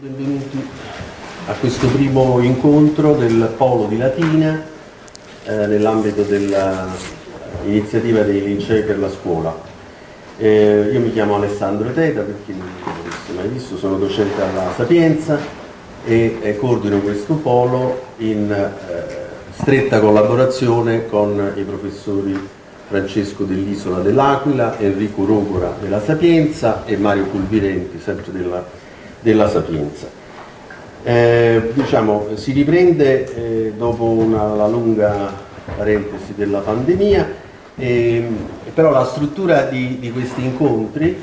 Benvenuti a questo primo incontro del Polo di Latina eh, nell'ambito dell'iniziativa dei Lincei per la scuola. Eh, io mi chiamo Alessandro Teta, per chi non l'avesse mai visto, sono docente alla Sapienza e eh, coordino questo polo in eh, stretta collaborazione con i professori Francesco dell'Isola dell'Aquila, Enrico Rogora della Sapienza e Mario Culvirenti, sempre della Sapienza della Sapienza. Eh, diciamo, si riprende eh, dopo una, la lunga parentesi della pandemia, eh, però la struttura di, di questi incontri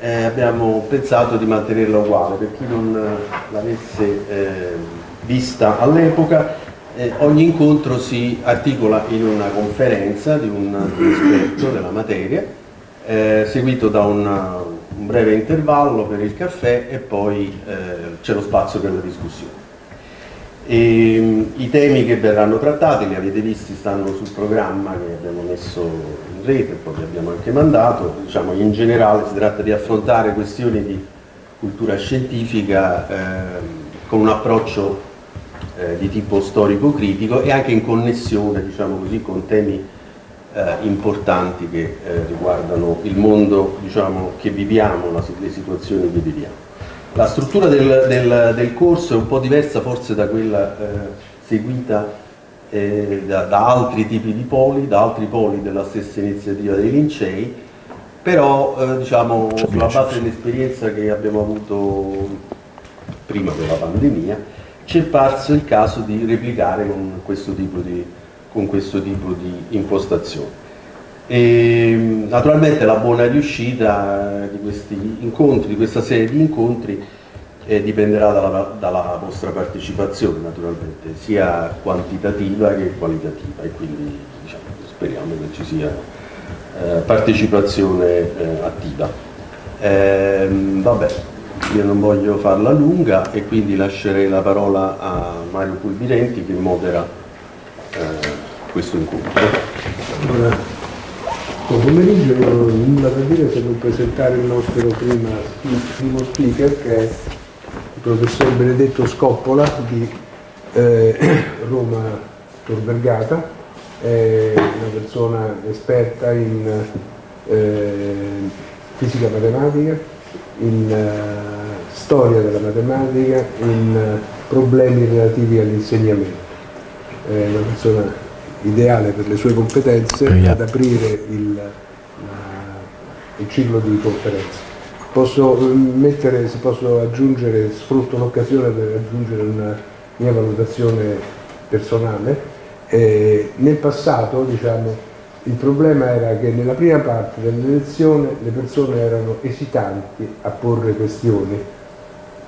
eh, abbiamo pensato di mantenerla uguale, per chi non l'avesse eh, vista all'epoca eh, ogni incontro si articola in una conferenza di un esperto della materia, seguito da una, un breve intervallo per il caffè e poi eh, c'è lo spazio per la discussione. E, ehm, I temi che verranno trattati, li avete visti, stanno sul programma che abbiamo messo in rete, poi vi abbiamo anche mandato, diciamo, in generale si tratta di affrontare questioni di cultura scientifica eh, con un approccio eh, di tipo storico-critico e anche in connessione diciamo così, con temi eh, importanti che eh, riguardano il mondo diciamo, che viviamo, la, le situazioni che viviamo. La struttura del, del, del, corso è un po' diversa forse da quella eh, seguita eh, da, da, altri tipi di poli, da altri poli della stessa iniziativa dei Lincei, però eh, diciamo, sulla base dell'esperienza che abbiamo avuto prima della pandemia ci è parso il caso di replicare con questo tipo di con questo tipo di impostazione. E, naturalmente la buona riuscita di questi incontri, di questa serie di incontri, eh, dipenderà dalla, dalla, vostra partecipazione naturalmente, sia quantitativa che qualitativa e quindi diciamo, speriamo che ci sia eh, partecipazione eh, attiva. Ehm, vabbè, io non voglio farla lunga e quindi lascerei la parola a Mario Pulvirenti che modera eh, questo incontro. Allora, buon pomeriggio, io non ho nulla da dire se non presentare il nostro prima, il primo speaker che è il professor Benedetto Scoppola di eh, Roma Tor Vergata, è una persona esperta in eh, fisica matematica, in eh, storia della matematica, in eh, problemi relativi all'insegnamento eh, una persona ideale per le sue competenze yeah. ad aprire il, il ciclo di conferenze. Posso mm, mettere, se posso aggiungere, sfrutto l'occasione per aggiungere una mia valutazione personale. Eh, nel passato, diciamo, il problema era che nella prima parte dell'elezione le persone erano esitanti a porre questioni.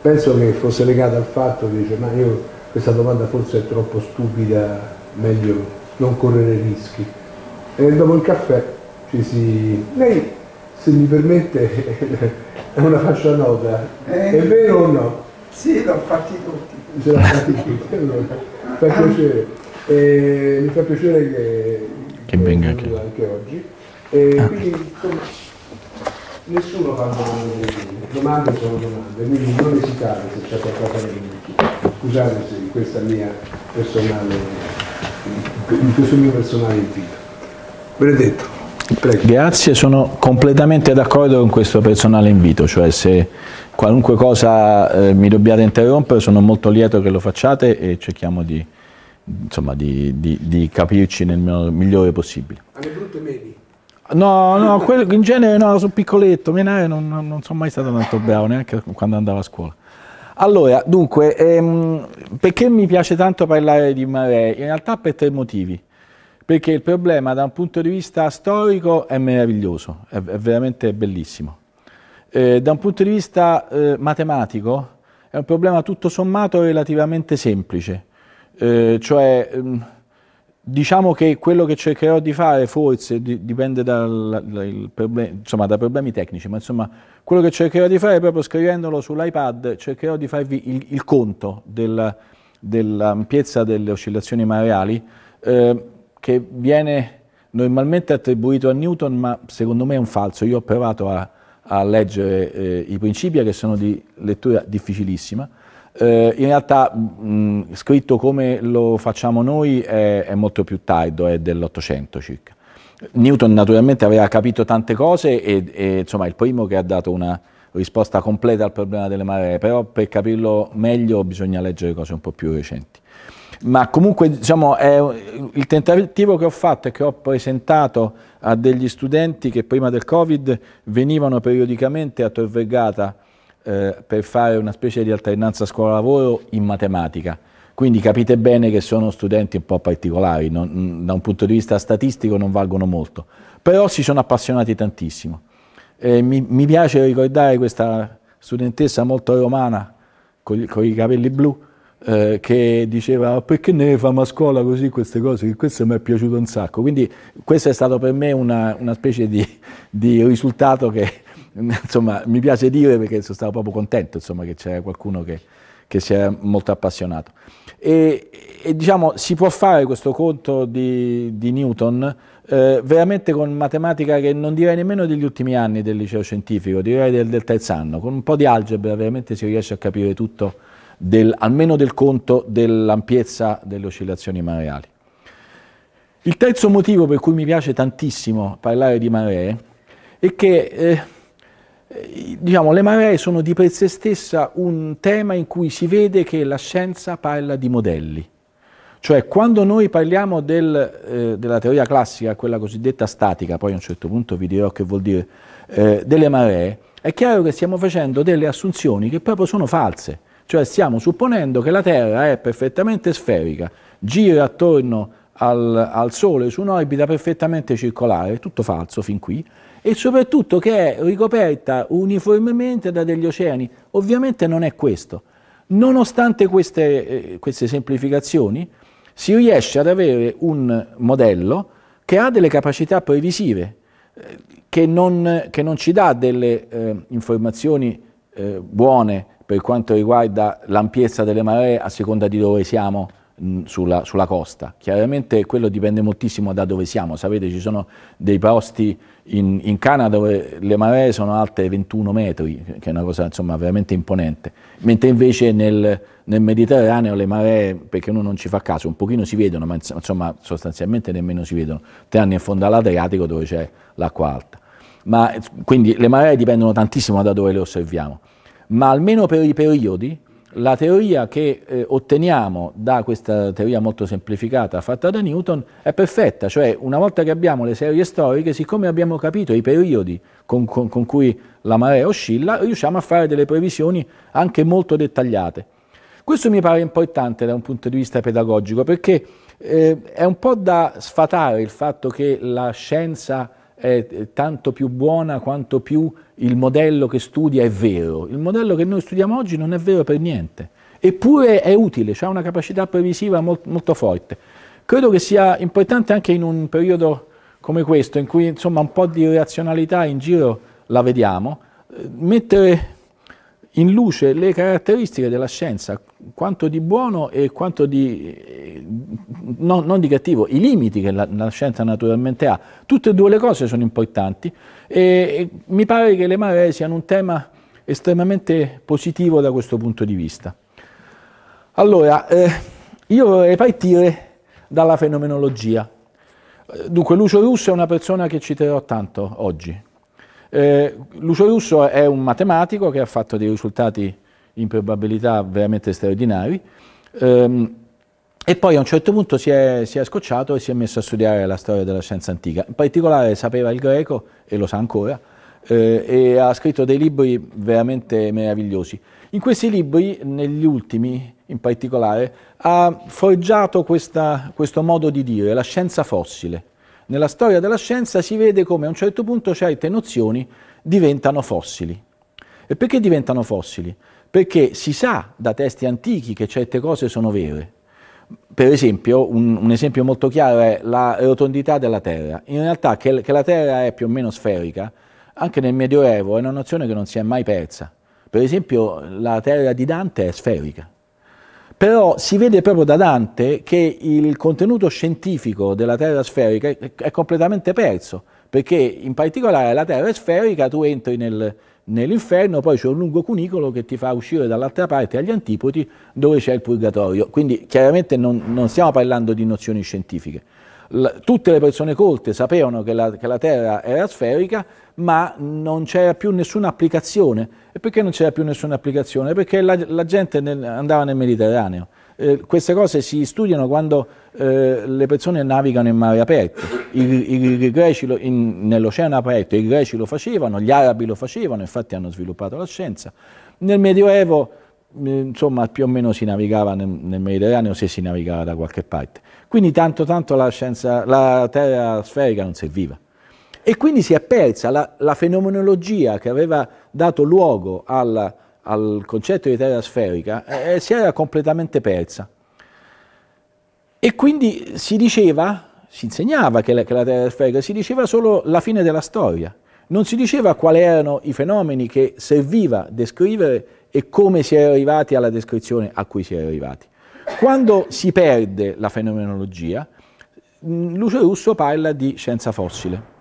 Penso che fosse legato al fatto che dice ma io questa domanda forse è troppo stupida, meglio non correre rischi. E dopo il caffè ci si... Lei, se mi permette, è una fascia nota, eh, è vero o no? Sì, l'ho fatti tutti. Ce l'ho fatti tutti, allora, fa piacere. E mi fa piacere che, che venga anche, anche oggi. E ah. quindi, insomma, nessuno fa domande, domande sono domande, quindi non esitate se c'è qualcosa da dire scusate se di questa mia personale, di questo mio personale invito Benedetto, prego. Grazie, sono completamente d'accordo con questo personale invito, cioè se qualunque cosa eh, mi dobbiate interrompere sono molto lieto che lo facciate e cerchiamo di, insomma, di, di, di capirci nel migliore possibile. Alle brutte medi? No, no, quello, in genere no, sono piccoletto, mia non, non sono mai stato tanto bravo neanche quando andavo a scuola. Allora, dunque, ehm, perché mi piace tanto parlare di maree? In realtà per tre motivi. Perché il problema da un punto di vista storico è meraviglioso, è, è veramente bellissimo. Eh, da un punto di vista eh, matematico è un problema tutto sommato relativamente semplice, eh, cioè... Ehm, Diciamo che quello che cercherò di fare forse dipende dal, problem, insomma, da problemi tecnici, ma insomma quello che cercherò di fare proprio scrivendolo sull'iPad cercherò di farvi il, il conto del, dell'ampiezza delle oscillazioni mareali eh, che viene normalmente attribuito a Newton ma secondo me è un falso, io ho provato a, a leggere eh, i principi che sono di lettura difficilissima eh, in realtà mh, mm, mm, scritto come lo facciamo noi è, è molto più tardo, è dell'Ottocento circa. Newton naturalmente aveva capito tante cose e, e insomma è il primo che ha dato una risposta completa al problema delle maree, però per capirlo meglio bisogna leggere cose un po' più recenti. Ma comunque diciamo, è, il tentativo che ho fatto è che ho presentato a degli studenti che prima del Covid venivano periodicamente a Tor Vergata eh, per fare una specie di alternanza scuola-lavoro in matematica. Quindi capite bene che sono studenti un po' particolari, non, da un punto di vista statistico non valgono molto, però si sono appassionati tantissimo. Eh, mi, mi, piace ricordare questa studentessa molto romana, con, con i capelli blu, eh, che diceva ah, perché ne famo a scuola così queste cose, che questo mi è piaciuto un sacco. Quindi questo è stato per me una, una specie di, di risultato che insomma, mi piace dire perché sono stato proprio contento insomma, che c'era qualcuno che, che, si è molto appassionato. E, e, diciamo, si può fare questo conto di, di Newton eh, veramente con matematica che non direi nemmeno degli ultimi anni del liceo scientifico, direi del, del terzo anno, con un po' di algebra veramente si riesce a capire tutto, del, almeno del conto dell'ampiezza delle oscillazioni mareali. Il terzo motivo per cui mi piace tantissimo parlare di maree è che eh, diciamo, le maree sono di per sé stessa un tema in cui si vede che la scienza parla di modelli. Cioè quando noi parliamo del, eh, della teoria classica, quella cosiddetta statica, poi a un certo punto vi dirò che vuol dire, eh, delle maree, è chiaro che stiamo facendo delle assunzioni che proprio sono false. Cioè stiamo supponendo che la Terra è perfettamente sferica, gira attorno al, al Sole su un'orbita perfettamente circolare, tutto falso fin qui, e soprattutto che è ricoperta uniformemente da degli oceani. Ovviamente non è questo. Nonostante queste, eh, queste semplificazioni, si riesce ad avere un modello che ha delle capacità previsive, eh, che, non, che non, ci dà delle eh, informazioni eh, buone per quanto riguarda l'ampiezza delle maree a seconda di dove siamo sulla, sulla, costa. Chiaramente quello dipende moltissimo da dove siamo, sapete ci sono dei posti in, in Canada dove le maree sono alte 21 metri, che è una cosa insomma, veramente imponente, mentre invece nel, nel, Mediterraneo le maree, perché uno non ci fa caso, un pochino si vedono, ma insomma sostanzialmente nemmeno si vedono, tranne in fondo all'Adriatico dove c'è l'acqua alta. Ma, quindi le maree dipendono tantissimo da dove le osserviamo, ma almeno per i periodi la teoria che eh, otteniamo da questa teoria molto semplificata fatta da Newton è perfetta, cioè una volta che abbiamo le serie storiche, siccome abbiamo capito i periodi con, con, con cui la marea oscilla, riusciamo a fare delle previsioni anche molto dettagliate. Questo mi pare importante da un punto di vista pedagogico perché eh, è un po' da sfatare il fatto che la scienza è tanto più buona quanto più il modello che studia è vero. Il modello che noi studiamo oggi non è vero per niente, eppure è utile, ha una capacità previsiva molto, molto forte. Credo che sia importante anche in un periodo come questo, in cui insomma un po' di razionalità in giro la vediamo, eh, mettere in luce le caratteristiche della scienza, quanto di buono e quanto di, no, non di cattivo, i limiti che la, la, scienza naturalmente ha. Tutte e due le cose sono importanti e, e mi pare che le maree siano un tema estremamente positivo da questo punto di vista. Allora, eh, io vorrei partire dalla fenomenologia. Dunque Lucio Russo è una persona che citerò tanto oggi, eh, Lucio Russo è un matematico che ha fatto dei risultati in probabilità veramente straordinari ehm, e poi a un certo punto si è, si è scocciato e si è messo a studiare la storia della scienza antica. In particolare sapeva il greco e lo sa ancora, eh, e ha scritto dei libri veramente meravigliosi. In questi libri, negli ultimi in particolare, ha forgiato questa, questo modo di dire, la scienza fossile nella storia della scienza si vede come a un certo punto certe nozioni diventano fossili. E perché diventano fossili? Perché si sa da testi antichi che certe cose sono vere. Per esempio, un, un esempio molto chiaro è la rotondità della Terra. In realtà che, che la Terra è più o meno sferica, anche nel Medioevo è una nozione che non si è mai persa. Per esempio, la Terra di Dante è sferica. Però si vede proprio da Dante che il contenuto scientifico della Terra sferica è completamente perso, perché in particolare la Terra è sferica tu entri nel, nell'inferno, poi c'è un lungo cunicolo che ti fa uscire dall'altra parte agli antipodi dove c'è il purgatorio. Quindi chiaramente non, non stiamo parlando di nozioni scientifiche tutte le persone colte sapevano che la, che la Terra era sferica, ma non c'era più nessuna applicazione. E perché non c'era più nessuna applicazione? Perché la, la gente nel, andava nel Mediterraneo. Eh, queste cose si studiano quando eh, le persone navigano in mare aperto. I, i, i greci lo, in, nell'oceano aperto i greci lo facevano, gli arabi lo facevano, infatti hanno sviluppato la scienza. Nel Medioevo, eh, insomma, più o meno si navigava nel, nel Mediterraneo se si navigava da qualche parte. Quindi tanto tanto la, scienza, la terra sferica non serviva. E quindi si è persa la, la fenomenologia che aveva dato luogo al, al concetto di terra sferica, eh, eh, si era completamente persa. E quindi si diceva, si insegnava che la, che la terra sferica, si diceva solo la fine della storia, non si diceva quali erano i fenomeni che serviva descrivere e come si era arrivati alla descrizione a cui si era arrivati. Quando si perde la fenomenologia, mm, Lucio Russo parla di scienza fossile.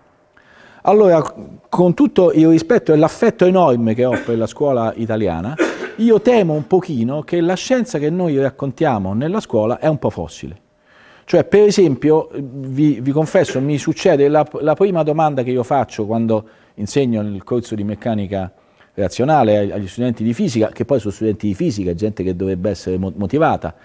Allora, con tutto il rispetto e l'affetto enorme che ho per la scuola italiana, io temo un pochino che la scienza che noi raccontiamo nella scuola è un po' fossile. Cioè, per esempio, vi, vi confesso, mi succede la, la prima domanda che io faccio quando insegno nel corso di meccanica razionale agli studenti di fisica, che poi sono studenti di fisica, gente che dovrebbe essere motivata.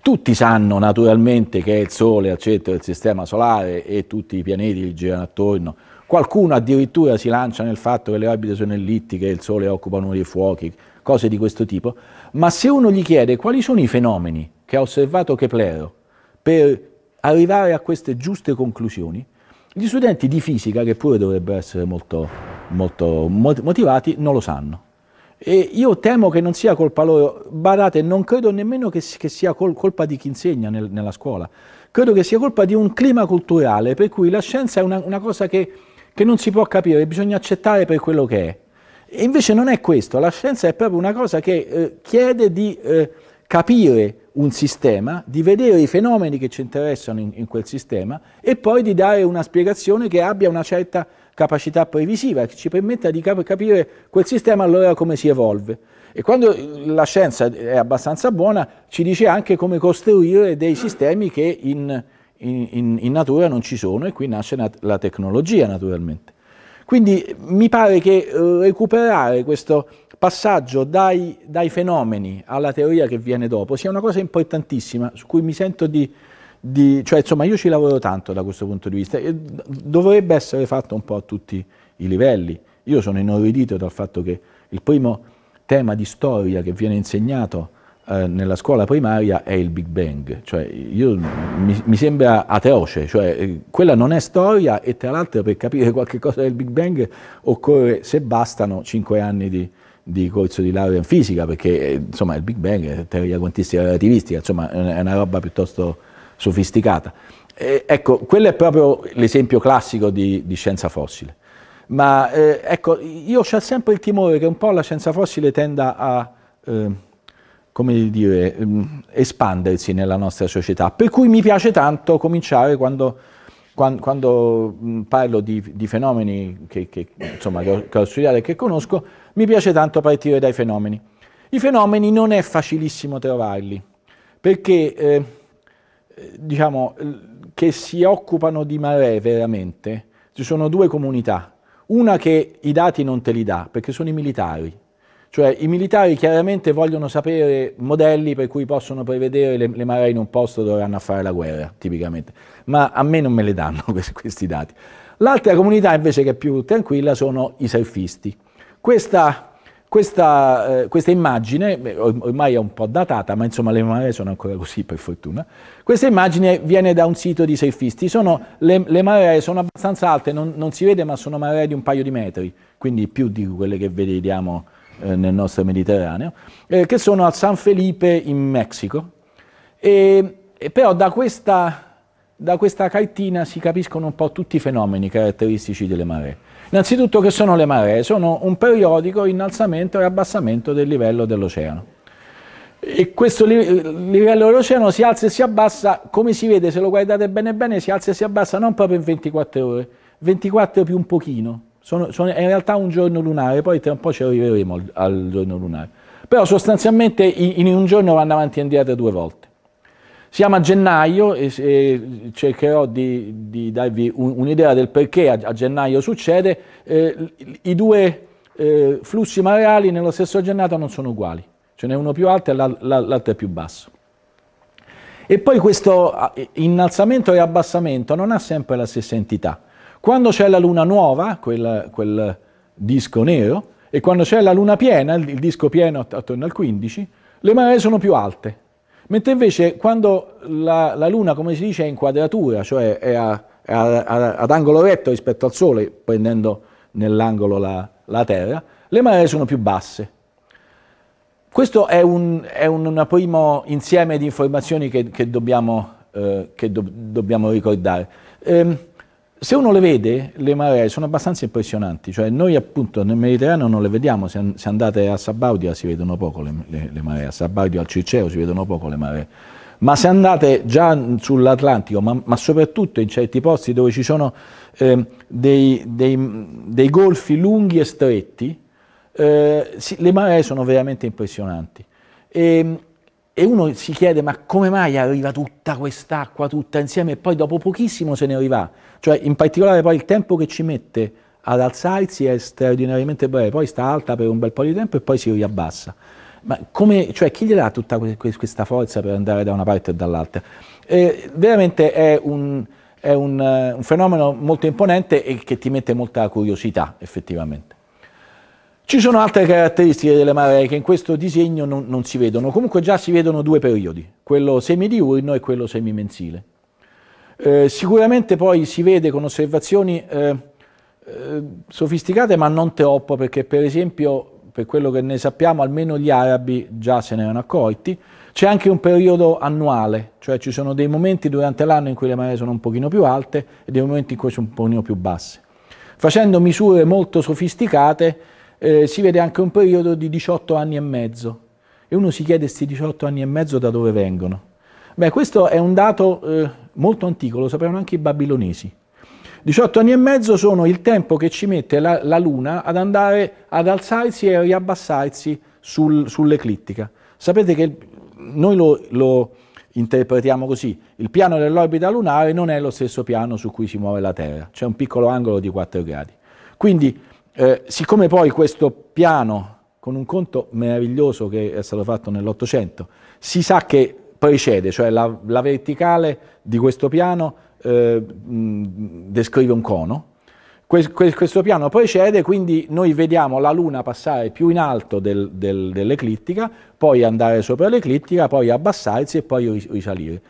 Tutti sanno naturalmente che è il Sole al centro del Sistema Solare e tutti i pianeti gli girano attorno. Qualcuno addirittura si lancia nel fatto che le orbite sono ellittiche, il Sole occupa uno dei fuochi, cose di questo tipo. Ma se uno gli chiede quali sono i fenomeni che ha osservato Keplero per arrivare a queste giuste conclusioni, gli studenti di fisica, che pure dovrebbero essere molto molto motivati, non lo sanno. E io temo che non sia colpa loro, badate, non credo nemmeno che, che sia col, colpa di chi insegna nel, nella scuola, credo che sia colpa di un clima culturale per cui la scienza è una, una cosa che, che, non si può capire, bisogna accettare per quello che è. E invece non è questo, la scienza è proprio una cosa che eh, chiede di eh, capire un sistema, di vedere i fenomeni che ci interessano in, in quel sistema e poi di dare una spiegazione che abbia una certa capacità previsiva che ci permetta di cap capire quel sistema allora come si evolve. E quando eh, la scienza è abbastanza buona ci dice anche come costruire dei sistemi che in, in, in natura non ci sono e qui nasce la tecnologia naturalmente. Quindi eh, mi pare che eh, recuperare questo passaggio dai, dai fenomeni alla teoria che viene dopo sia una cosa importantissima su cui mi sento di, di, cioè insomma io ci lavoro tanto da questo punto di vista, dovrebbe essere fatto un po' a tutti i livelli. Io sono inorridito dal fatto che il primo tema di storia che viene insegnato eh, nella scuola primaria è il Big Bang, cioè io, mi, mi, sembra atroce, cioè, eh, quella non è storia e tra l'altro per capire qualche cosa del Big Bang occorre, se bastano, 5 anni di, di corso di laurea in fisica, perché eh, insomma il Big Bang è teoria quantistica relativistica, insomma è una roba piuttosto sofisticata. Eh, ecco, quello è proprio l'esempio classico di, di scienza fossile. Ma eh, ecco, io ho sempre il timore che un po' la scienza fossile tenda a, eh, come dire, ehm, espandersi nella nostra società, per cui mi piace tanto cominciare quando, quando, quando mm, parlo di, di, fenomeni che, che, insomma, che, ho, che ho studiato e che conosco, mi piace tanto partire dai fenomeni. I fenomeni non è facilissimo trovarli, perché... Ehm, diciamo, che si occupano di maree veramente, ci sono due comunità, una che i dati non te li dà, perché sono i militari, cioè i militari chiaramente vogliono sapere modelli per cui possono prevedere le, le maree in un posto dove vanno a fare la guerra, tipicamente, ma a me non me le danno questi, questi dati. L'altra comunità invece che è più tranquilla sono i surfisti. Questa questa, eh, questa, immagine, ormai è un po' datata, ma insomma le maree sono ancora così per fortuna, questa immagine viene da un sito di surfisti, sono, le, le, maree sono abbastanza alte, non, non, si vede ma sono maree di un paio di metri, quindi più di quelle che vediamo eh, nel nostro Mediterraneo, eh, che sono a San Felipe in Messico. E, e però da questa, da questa cartina si capiscono un po' tutti i fenomeni caratteristici delle maree. Innanzitutto che sono le maree? Sono un periodico innalzamento e abbassamento del livello dell'oceano. E questo livello dell'oceano si alza e si abbassa, come si vede se lo guardate bene bene, si alza e si abbassa non proprio in 24 ore, 24 più un pochino, sono, sono in realtà un giorno lunare, poi tra un po' ci arriveremo al, al giorno lunare. Però sostanzialmente in, in un giorno vanno avanti e indietro due volte. Siamo a gennaio e, e cercherò di, di darvi un'idea del perché a, a gennaio succede. Eh, I due eh, flussi mareali nello stesso gennato non sono uguali, ce n'è uno più alto e l'altro è più basso. E poi questo innalzamento e abbassamento non ha sempre la stessa entità. Quando c'è la luna nuova, quel, quel disco nero, e quando c'è la luna piena, il disco pieno attorno al 15, le maree sono più alte, Mentre invece quando la, la, Luna, come si dice, è in quadratura, cioè è, a, è a, a, ad angolo retto rispetto al Sole, prendendo nell'angolo la, la, Terra, le maree sono più basse. Questo è un, è un primo insieme di informazioni che, che, dobbiamo, eh, che do, dobbiamo, ricordare. Ehm, se uno le vede, le maree sono abbastanza impressionanti, cioè noi appunto nel Mediterraneo non le vediamo, se, andate a Sabaudia si vedono poco le, le, le maree, a Sabaudia al Circeo si vedono poco le maree, ma se andate già sull'Atlantico, ma, ma, soprattutto in certi posti dove ci sono eh, dei, dei, dei, golfi lunghi e stretti, eh, si, le maree sono veramente impressionanti. E, ehm, e uno si chiede ma come mai arriva tutta quest'acqua tutta insieme e poi dopo pochissimo se ne arriva? Cioè in particolare poi il tempo che ci mette ad alzarsi è straordinariamente breve, poi sta alta per un bel po' di tempo e poi si riabbassa. Ma come, cioè, chi gli dà tutta questa forza per andare da una parte o dall'altra? Eh, veramente è, un, è un, un fenomeno molto imponente e che ti mette molta curiosità effettivamente. Ci sono altre caratteristiche delle maree che in questo disegno non, non, si vedono, comunque già si vedono due periodi, quello semidiurno e quello semimensile. Eh, sicuramente poi si vede con osservazioni eh, eh, sofisticate ma non troppo perché per esempio, per quello che ne sappiamo, almeno gli arabi già se ne erano accorti, c'è anche un periodo annuale, cioè ci sono dei momenti durante l'anno in cui le maree sono un pochino più alte e dei momenti in cui sono un pochino più basse. Facendo misure molto sofisticate eh, si vede anche un periodo di 18 anni e mezzo. E uno si chiede questi 18 anni e mezzo da dove vengono. Beh, questo è un dato eh, molto antico, lo sapevano anche i babilonesi. 18 anni e mezzo sono il tempo che ci mette la, la Luna ad andare ad alzarsi e riabbassarsi sul, sull'eclittica. Sapete che noi lo, lo interpretiamo così, il piano dell'orbita lunare non è lo stesso piano su cui si muove la Terra, c'è un piccolo angolo di 4 gradi. Quindi eh, siccome poi questo piano, con un conto meraviglioso che è stato fatto nell'Ottocento, si sa che precede, cioè la, la verticale di questo piano eh, mh, descrive un cono, que, que, questo piano precede, quindi noi vediamo la Luna passare più in alto del, del, dell'eclittica, poi andare sopra l'eclittica, poi abbassarsi e poi risalire.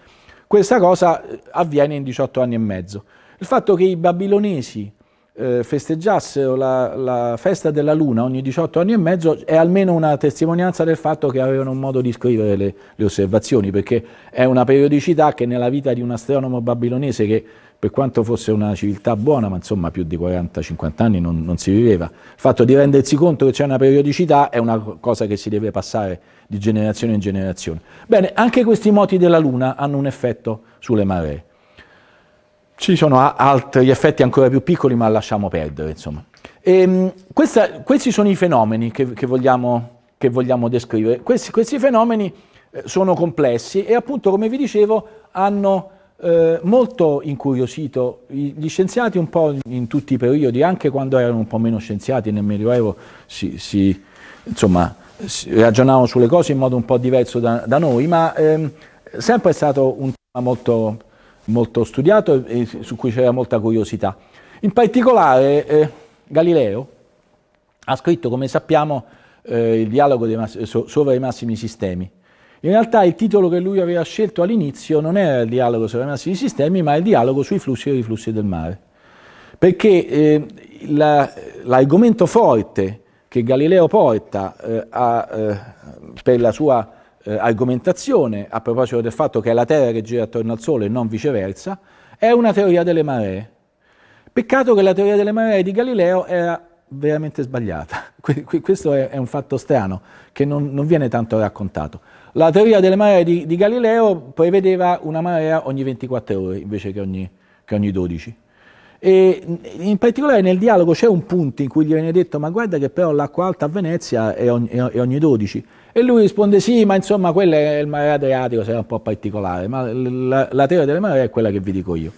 Questa cosa eh, avviene in 18 anni e mezzo. Il fatto che i babilonesi eh, festeggiassero la, la, festa della luna ogni 18 anni e mezzo è almeno una testimonianza del fatto che avevano un modo di scrivere le, le osservazioni, perché è una periodicità che nella vita di un astronomo babilonese che per quanto fosse una civiltà buona, ma insomma più di 40-50 anni non, non, si viveva. Il fatto di rendersi conto che c'è una periodicità è una cosa che si deve passare di generazione in generazione. Bene, anche questi moti della Luna hanno un effetto sulle maree. Ci sono altri effetti ancora più piccoli, ma lasciamo perdere, insomma. E, ehm, questa, questi sono i fenomeni che, che, vogliamo, che vogliamo, descrivere. Questi, questi, fenomeni eh, sono complessi e appunto, come vi dicevo, hanno eh, molto incuriosito gli scienziati un po' in tutti i periodi, anche quando erano un po' meno scienziati nel Medioevo, si, si, insomma, si ragionavano sulle cose in modo un po' diverso da, da noi, ma ehm, sempre è stato un tema molto molto studiato e su cui c'era molta curiosità. In particolare eh, Galileo ha scritto, come sappiamo, eh, il dialogo so sopra i massimi sistemi. In realtà il titolo che lui aveva scelto all'inizio non era il dialogo sopra i massimi sistemi, ma il dialogo sui flussi e riflussi del mare. Perché eh, l'argomento la, forte che Galileo porta eh, a, eh, per la sua eh, argomentazione a proposito del fatto che è la Terra che gira attorno al Sole e non viceversa, è una teoria delle maree. Peccato che la teoria delle maree di Galileo era veramente sbagliata. Questo è un fatto strano che non, non viene tanto raccontato. La teoria delle maree di, di, Galileo prevedeva una marea ogni 24 ore invece che ogni, che ogni 12. E in particolare nel dialogo c'è un punto in cui gli viene detto ma guarda che però l'acqua alta a Venezia è ogni, è ogni 12 e lui risponde sì, ma insomma quello è il mare Adriatico, sarà un po' particolare, ma la, la teoria delle maree è quella che vi dico io.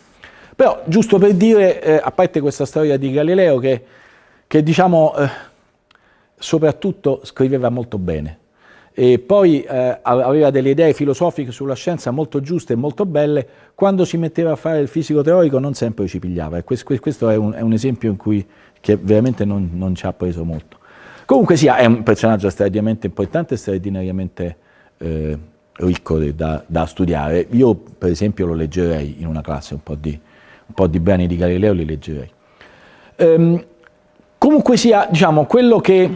Però, giusto per dire, eh, a parte questa storia di Galileo che, che diciamo, eh, soprattutto scriveva molto bene, e poi eh, aveva delle idee filosofiche sulla scienza molto giuste e molto belle, quando si metteva a fare il fisico teorico non sempre ci pigliava, e questo, questo è, un, è, un, esempio in cui, che veramente non, non ci ha preso molto. Comunque sia, è un personaggio straordinariamente importante straordinariamente eh, ricco da, da, studiare. Io, per esempio, lo leggerei in una classe, un po' di, un po di brani di Galileo li leggerei. Ehm, comunque sia, diciamo, quello che,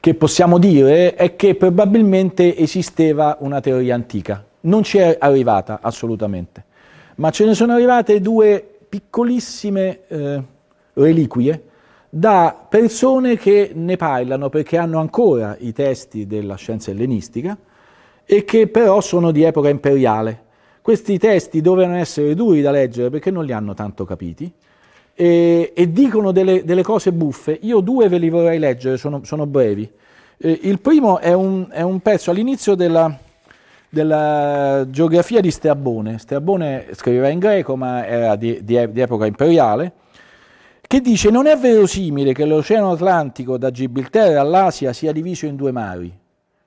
che possiamo dire è che probabilmente esisteva una teoria antica. Non ci è arrivata assolutamente, ma ce ne sono arrivate due piccolissime eh, reliquie da persone che ne parlano perché hanno ancora i testi della scienza ellenistica e che però sono di epoca imperiale. Questi testi dovevano essere duri da leggere perché non li hanno tanto capiti e, e dicono delle, delle, cose buffe. Io due ve li vorrei leggere, sono, sono brevi. Eh, il primo è un, è un pezzo all'inizio della, della, geografia di Strabone. Strabone scriveva in greco ma era di, di, di epoca imperiale che dice non è verosimile che l'Oceano Atlantico da Gibilterra all'Asia sia diviso in due mari,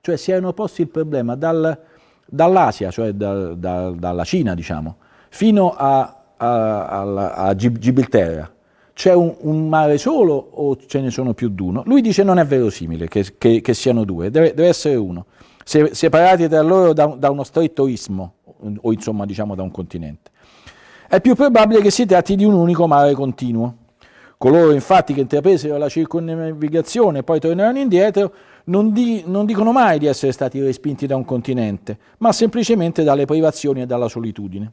cioè si erano posti il problema dal, dall'Asia, cioè dal, dal, dalla Cina diciamo, fino a, a, a, a Gibilterra. C'è un, un, mare solo o ce ne sono più di uno? Lui dice non è verosimile che, che, che siano due, deve, deve, essere uno, se, separati tra loro da, da uno stretto istmo, o insomma diciamo da un continente. È più probabile che si tratti di un unico mare continuo Coloro infatti che intrapresero la circonnavigazione e poi tornarono indietro non, di, non dicono mai di essere stati respinti da un continente, ma semplicemente dalle privazioni e dalla solitudine.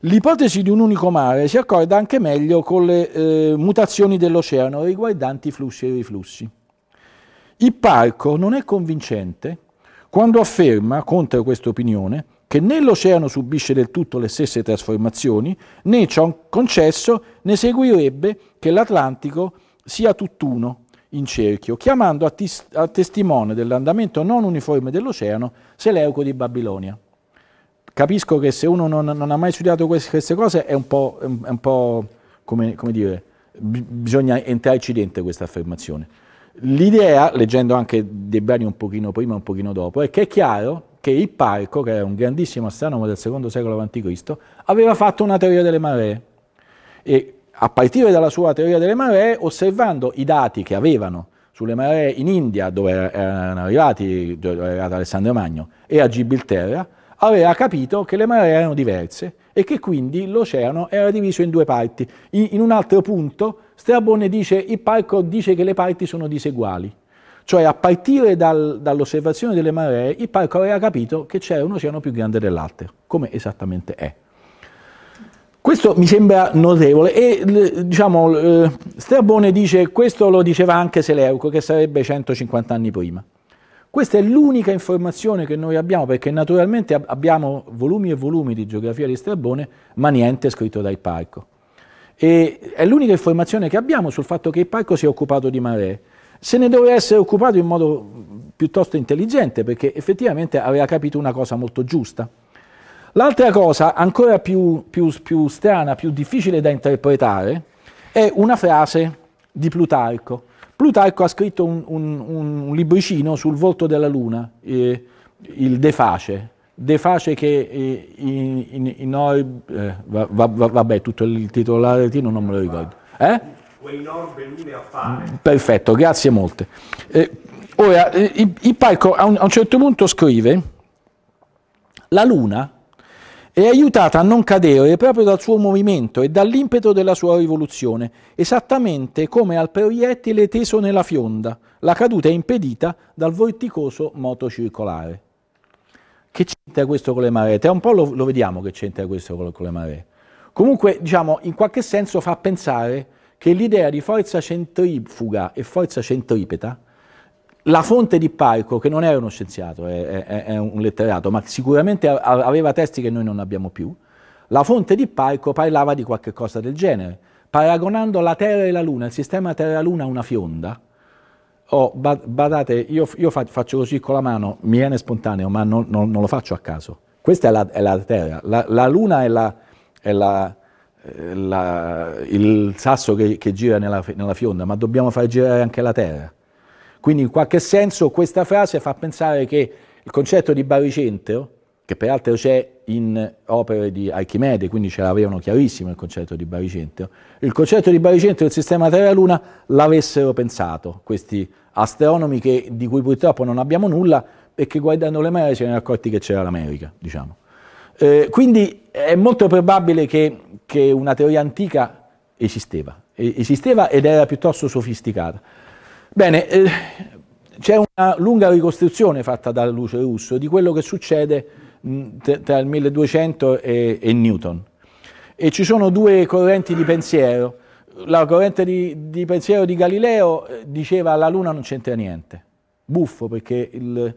L'ipotesi di un unico mare si accorda anche meglio con le eh, mutazioni dell'oceano riguardanti i flussi e i riflussi. Ipparco non è convincente quando afferma, contro questa opinione, che né l'oceano subisce del tutto le stesse trasformazioni, né ciò concesso ne seguirebbe che l'Atlantico sia tutt'uno in cerchio, chiamando a, tis- a testimone dell'andamento non uniforme dell'oceano Seleuco di Babilonia capisco che se uno non, non ha mai studiato queste, queste cose è un po', è un po' come, come, dire, bisogna entrarci dentro questa affermazione. L'idea, leggendo anche dei brani un pochino prima e un pochino dopo, è che è chiaro che Ipparco, che era un grandissimo astronomo del secondo secolo a.C., aveva fatto una teoria delle maree. E a partire dalla sua teoria delle maree, osservando i dati che avevano sulle maree in India, dove er-, erano arrivati, dove era arrivato Alessandro Magno, e a Gibilterra, aveva capito che le maree erano diverse e che quindi l'oceano era diviso in due parti. In, un altro punto, Strabone dice, Ipparco dice che le parti sono diseguali. Cioè a partire dal, dall'osservazione delle maree il parco aveva capito che c'era un oceano più grande dell'altro, come esattamente è. Questo mi sembra notevole e diciamo, Strabone dice, questo lo diceva anche Seleuco, che sarebbe 150 anni prima. Questa è l'unica informazione che noi abbiamo, perché naturalmente abbiamo volumi e volumi di geografia di Strabone, ma niente scritto dal parco. E è l'unica informazione che abbiamo sul fatto che il parco si è occupato di maree se ne doveva essere occupato in modo piuttosto intelligente perché effettivamente aveva capito una cosa molto giusta. L'altra cosa, ancora più, più, più strana, più difficile da interpretare, è una frase di Plutarco. Plutarco ha scritto un, un, un libricino sul volto della luna, eh, il De Face, De Face che eh, in, in, in or, eh, va, va, va, vabbè, tutto il titolo latino non me lo ricordo. Eh? quei norbe lune a fare. Perfetto, grazie molte. Eh, ora, eh, il palco a, a un certo punto scrive, la luna è aiutata a non cadere proprio dal suo movimento e dall'impeto della sua rivoluzione, esattamente come al proiettile teso nella fionda. La caduta è impedita dal vorticoso moto circolare. Che c'entra questo con le maree? Tra un po' lo, lo vediamo che c'entra questo con, con le maree. Comunque, diciamo, in qualche senso fa pensare che l'idea di forza centrifuga e forza centripeta, la fonte di Parco, che non era uno scienziato, è, è, è un letterato, ma sicuramente aveva testi che noi non abbiamo più, la fonte di Parco parlava di qualche cosa del genere, paragonando la Terra e la Luna, il sistema Terra-Luna a una fionda, Oh, badate, io, io, faccio così con la mano, mi viene spontaneo, ma non, non, non lo faccio a caso. Questa è la, è la Terra, la, la Luna è la, è la, la, il sasso che, che gira nella, nella, fionda, ma dobbiamo far girare anche la terra. Quindi in qualche senso questa frase fa pensare che il concetto di baricentro, che peraltro c'è in opere di Archimede, quindi ce l'avevano chiarissimo il concetto di baricentro, il concetto di baricentro del sistema Terra-Luna l'avessero pensato questi astronomi che, di cui purtroppo non abbiamo nulla e che guardando le mare si erano accorti che c'era l'America, diciamo. Eh, quindi è molto probabile che, che una teoria antica esisteva, esisteva ed era piuttosto sofisticata. Bene, eh, c'è una lunga ricostruzione fatta da Luce Russo di quello che succede mh, tra il 1200 e, e, Newton. E ci sono due correnti di pensiero. La corrente di, di pensiero di Galileo eh, diceva la Luna non c'entra niente, buffo perché il,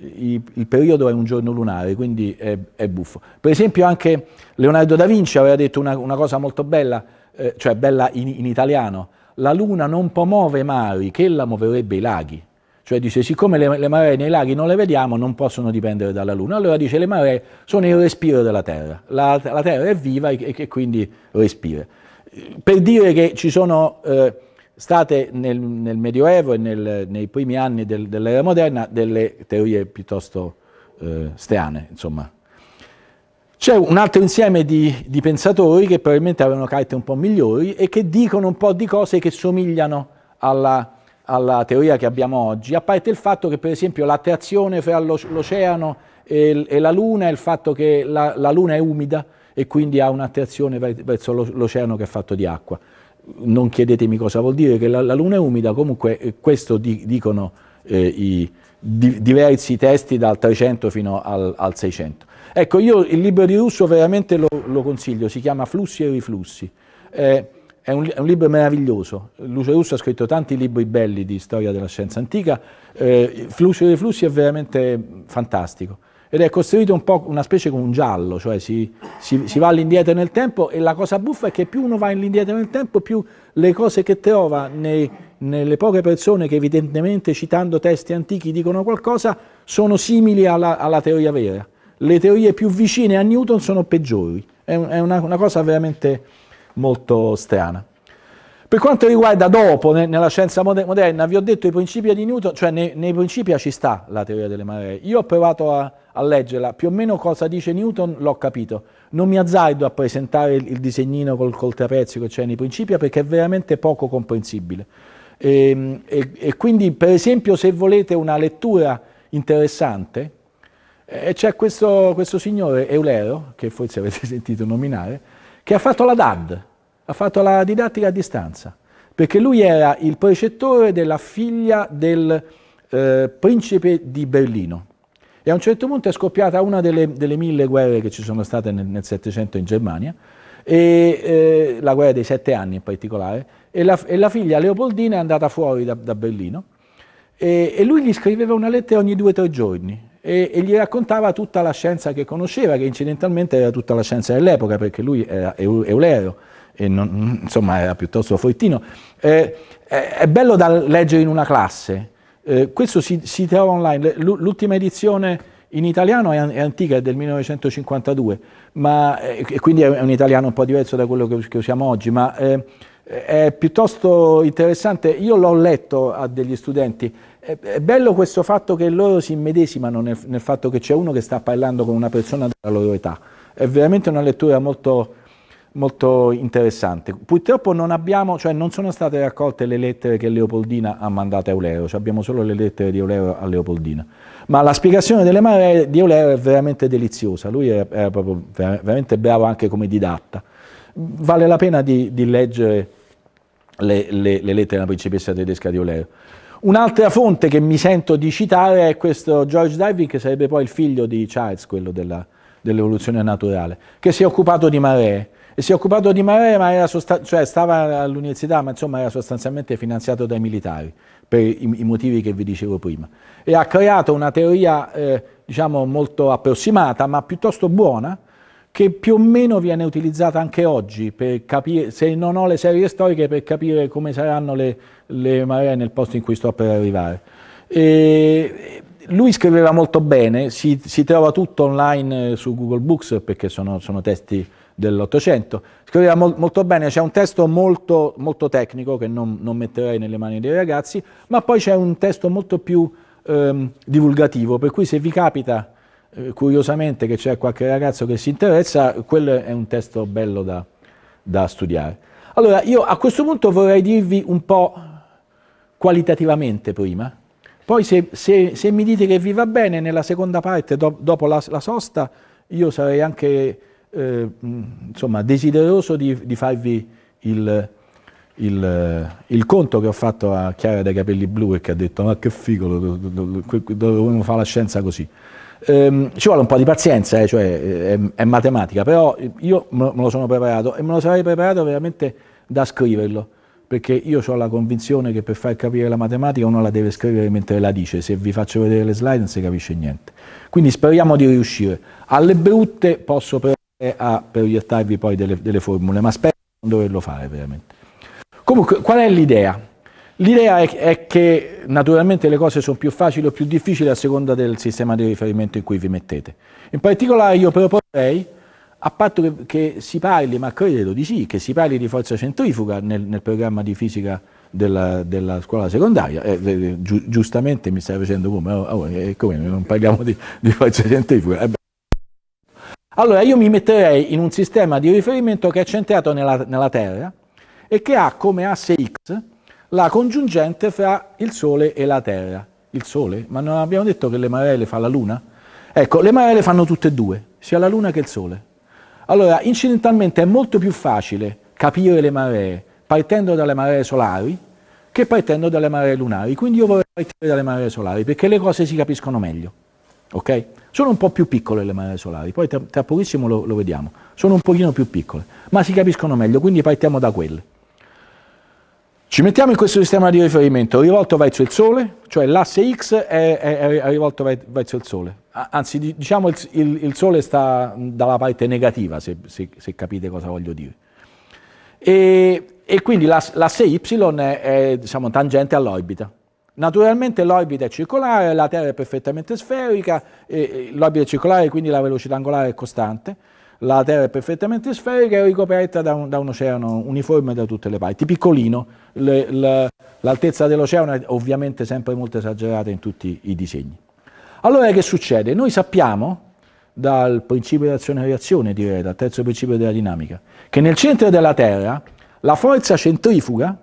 i, il periodo è un giorno lunare, quindi è, è, buffo. Per esempio anche Leonardo da Vinci aveva detto una, una cosa molto bella, eh, cioè bella in, in italiano, la luna non può promuove mari, che ella muoverebbe i laghi. Cioè dice, siccome le, le, maree nei laghi non le vediamo, non possono dipendere dalla Luna. Allora dice, le maree sono il respiro della Terra. La, la Terra è viva e, e, quindi respira. Per dire che ci sono eh, state nel, nel Medioevo e nel, nei primi anni del, dell'era moderna delle teorie piuttosto eh, strane, insomma. C'è un altro insieme di, di, pensatori che probabilmente avevano carte un po' migliori e che dicono un po' di cose che somigliano alla, alla teoria che abbiamo oggi, a parte il fatto che per esempio l'attrazione fra l'oceano e, e, la Luna è il fatto che la, la Luna è umida e quindi ha un'attrazione verso l'oceano che è fatto di acqua non chiedetemi cosa vuol dire che la, la luna è umida, comunque eh, questo di, dicono eh, i di, diversi testi dal 300 fino al, al, 600. Ecco, io il libro di Russo veramente lo, lo consiglio, si chiama Flussi e riflussi. Eh, è un, è un, libro meraviglioso. Lucio Russo ha scritto tanti libri belli di storia della scienza antica. Eh, Flussi e riflussi è veramente fantastico ed è costruito un po' una specie come un giallo, cioè si, si, si va all'indietro nel tempo e la cosa buffa è che più uno va all'indietro nel tempo, più le cose che trova nei, nelle poche persone che evidentemente citando testi antichi dicono qualcosa sono simili alla, alla teoria vera. Le teorie più vicine a Newton sono peggiori, è, è una, una cosa veramente molto strana. Per quanto riguarda dopo, ne, nella scienza moderna, vi ho detto i principi di Newton, cioè nei, nei principi ci sta la teoria delle maree. Io ho provato a, a leggerla, più o meno cosa dice Newton l'ho capito. Non mi azzardo a presentare il, il disegnino col, col trapezio che c'è nei principi perché è veramente poco comprensibile. E, ehm, e, e quindi, per esempio, se volete una lettura interessante, eh, c'è questo, questo signore, Eulero, che forse avete sentito nominare, che ha fatto la DAD ha fatto la didattica a distanza, perché lui era il precettore della figlia del eh, principe di Berlino. E a un certo punto è scoppiata una delle, delle mille guerre che ci sono state nel Settecento in Germania, e, eh, la guerra dei sette anni in particolare, e la, e la figlia Leopoldina è andata fuori da, da Berlino e, e, lui gli scriveva una lettera ogni due o tre giorni e, gli raccontava tutta la scienza che conosceva, che incidentalmente era tutta la scienza dell'epoca, perché lui era eulero non, insomma era piuttosto foittino, eh, è bello da leggere in una classe. Eh, questo si, si, trova online, l'ultima edizione in italiano è, è, antica, è del 1952, ma, eh, e quindi è un italiano un po' diverso da quello che, che usiamo oggi, ma eh, è piuttosto interessante. Io l'ho letto a degli studenti, è, è, bello questo fatto che loro si immedesimano nel, nel fatto che c'è uno che sta parlando con una persona della loro età. È veramente una lettura molto molto interessante. Purtroppo non, abbiamo, cioè non sono state raccolte le lettere che Leopoldina ha mandato a Eulero, cioè abbiamo solo le lettere di Eulero a Leopoldina. Ma la spiegazione delle maree di Eulero è veramente deliziosa, lui era, proprio veramente bravo anche come didatta. Vale la pena di, di leggere le, le, le lettere della principessa tedesca di Eulero. Un'altra fonte che mi sento di citare è questo George Darwin, che sarebbe poi il figlio di Charles, quello dell'evoluzione naturale, che si è occupato di maree e si è occupato di Marè, ma era cioè stava all'università, ma insomma era sostanzialmente finanziato dai militari, per i, i, motivi che vi dicevo prima. E ha creato una teoria, eh, diciamo, molto approssimata, ma piuttosto buona, che più o meno viene utilizzata anche oggi, per capire, se non ho le serie storiche, per capire come saranno le, le maree nel posto in cui sto per arrivare. E, lui scriveva molto bene, si, si, trova tutto online eh, su Google Books perché sono, sono testi dell'Ottocento. Scriveva mol, molto bene, c'è un testo molto, molto tecnico che non, non, metterei nelle mani dei ragazzi, ma poi c'è un testo molto più ehm, divulgativo, per cui se vi capita eh, curiosamente che c'è qualche ragazzo che si interessa, quello è un testo bello da, da studiare. Allora, io a questo punto vorrei dirvi un po' qualitativamente prima, poi se, se, se mi dite che vi va bene, nella seconda parte, do, dopo la, la sosta, io sarei anche eh, mm, insomma, desideroso di, di farvi il, il, eh, il, conto che ho fatto a Chiara dai capelli blu e che ha detto ma che figo, dovremmo fare la scienza così. Ehm, ci vuole un po' di pazienza, eh, cioè, eh, è, è, matematica, però io me lo sono preparato e me lo sarei preparato veramente da scriverlo, perché io ho la convinzione che per far capire la matematica uno la deve scrivere mentre la dice, se vi faccio vedere le slide non si capisce niente. Quindi speriamo di riuscire. Alle brutte posso però a proiettarvi poi delle, delle formule, ma spero di non doverlo fare veramente. Comunque, qual è l'idea? L'idea è, è, che naturalmente le cose sono più facili o più difficili a seconda del sistema di riferimento in cui vi mettete. In particolare io proporrei, a patto che, che si parli, ma credo di sì, che si parli di forza centrifuga nel, nel programma di fisica della, della, scuola secondaria. Eh, eh, giustamente mi stai facendo come? Oh, oh, eh, come non parliamo di, di forza centrifuga? Eh allora io mi metterei in un sistema di riferimento che è centrato nella, nella Terra e che ha come asse X la congiungente fra il Sole e la Terra. Il Sole? Ma non abbiamo detto che le maree le fa la Luna? Ecco, le maree le fanno tutte e due, sia la Luna che il Sole. Allora, incidentalmente è molto più facile capire le maree partendo dalle maree solari che partendo dalle maree lunari. Quindi io vorrei partire dalle maree solari perché le cose si capiscono meglio. Ok? Sono un po' più piccole le magliette solari, poi tra, tra pochissimo lo, lo, vediamo. Sono un pochino più piccole, ma si capiscono meglio, quindi partiamo da quelle. Ci mettiamo in questo sistema di riferimento rivolto verso il sole, cioè l'asse X è, è, è rivolto verso il sole. Anzi, diciamo il, il, il sole sta dalla parte negativa, se, se, se capite cosa voglio dire. E, e quindi l'asse Y è, è diciamo, tangente all'orbita. Naturalmente l'orbita è circolare, la Terra è perfettamente sferica, e l'orbita è circolare quindi la velocità angolare è costante, la Terra è perfettamente sferica e ricoperta da un, da un oceano uniforme da tutte le parti, piccolino, l'altezza dell'oceano è ovviamente sempre molto esagerata in tutti i disegni. Allora che succede? Noi sappiamo dal principio di azione-reazione, direi, dal terzo principio della dinamica, che nel centro della Terra la forza centrifuga,